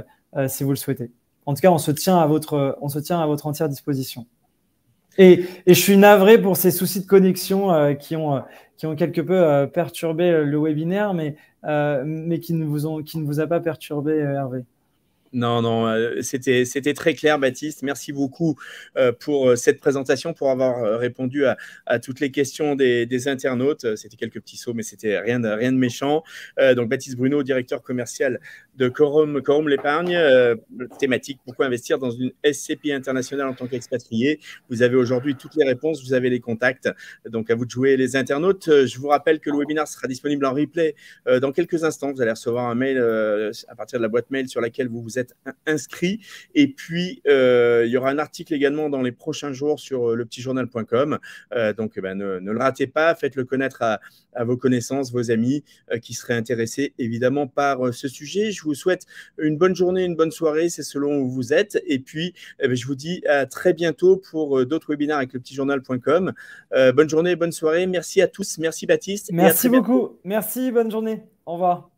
si vous le souhaitez. En tout cas, on se tient à votre, on se tient à votre entière disposition. Et, je suis navré pour ces soucis de connexion euh, euh, qui, ont, quelque peu euh, perturbé le webinaire, mais, qui, ne vous qui ne vous a pas perturbé, Hervé. Non, non, euh, c'était très clair, Baptiste. Merci beaucoup euh, pour euh, cette présentation, pour avoir répondu à, toutes les questions des, internautes. C'était quelques petits sauts, mais c'était rien de, rien de méchant. donc, Baptiste Bruno, directeur commercial de Corum, Corum l'épargne, thématique pourquoi investir dans une SCPI internationale en tant qu'expatrié. Vous avez aujourd'hui toutes les réponses, vous avez les contacts. Donc, à vous de jouer, les internautes. Je vous rappelle que le webinaire sera disponible en replay dans quelques instants. Vous allez recevoir un mail à partir de la boîte mail sur laquelle vous vous êtes Inscrit Et puis, euh, il y aura un article également dans les prochains jours sur euh, lepetitjournal.com. Euh, donc, journal.com eh ben, ne, le ratez pas, faites-le connaître à, vos connaissances, vos amis qui seraient intéressés évidemment par ce sujet. Je vous souhaite une bonne journée, une bonne soirée, c'est selon où vous êtes. Et puis, eh ben, je vous dis à très bientôt pour d'autres webinaires avec lepetitjournal.com. Euh, bonne journée, bonne soirée. Merci à tous. Merci Baptiste. Merci beaucoup. Merci, bonne journée. Au revoir.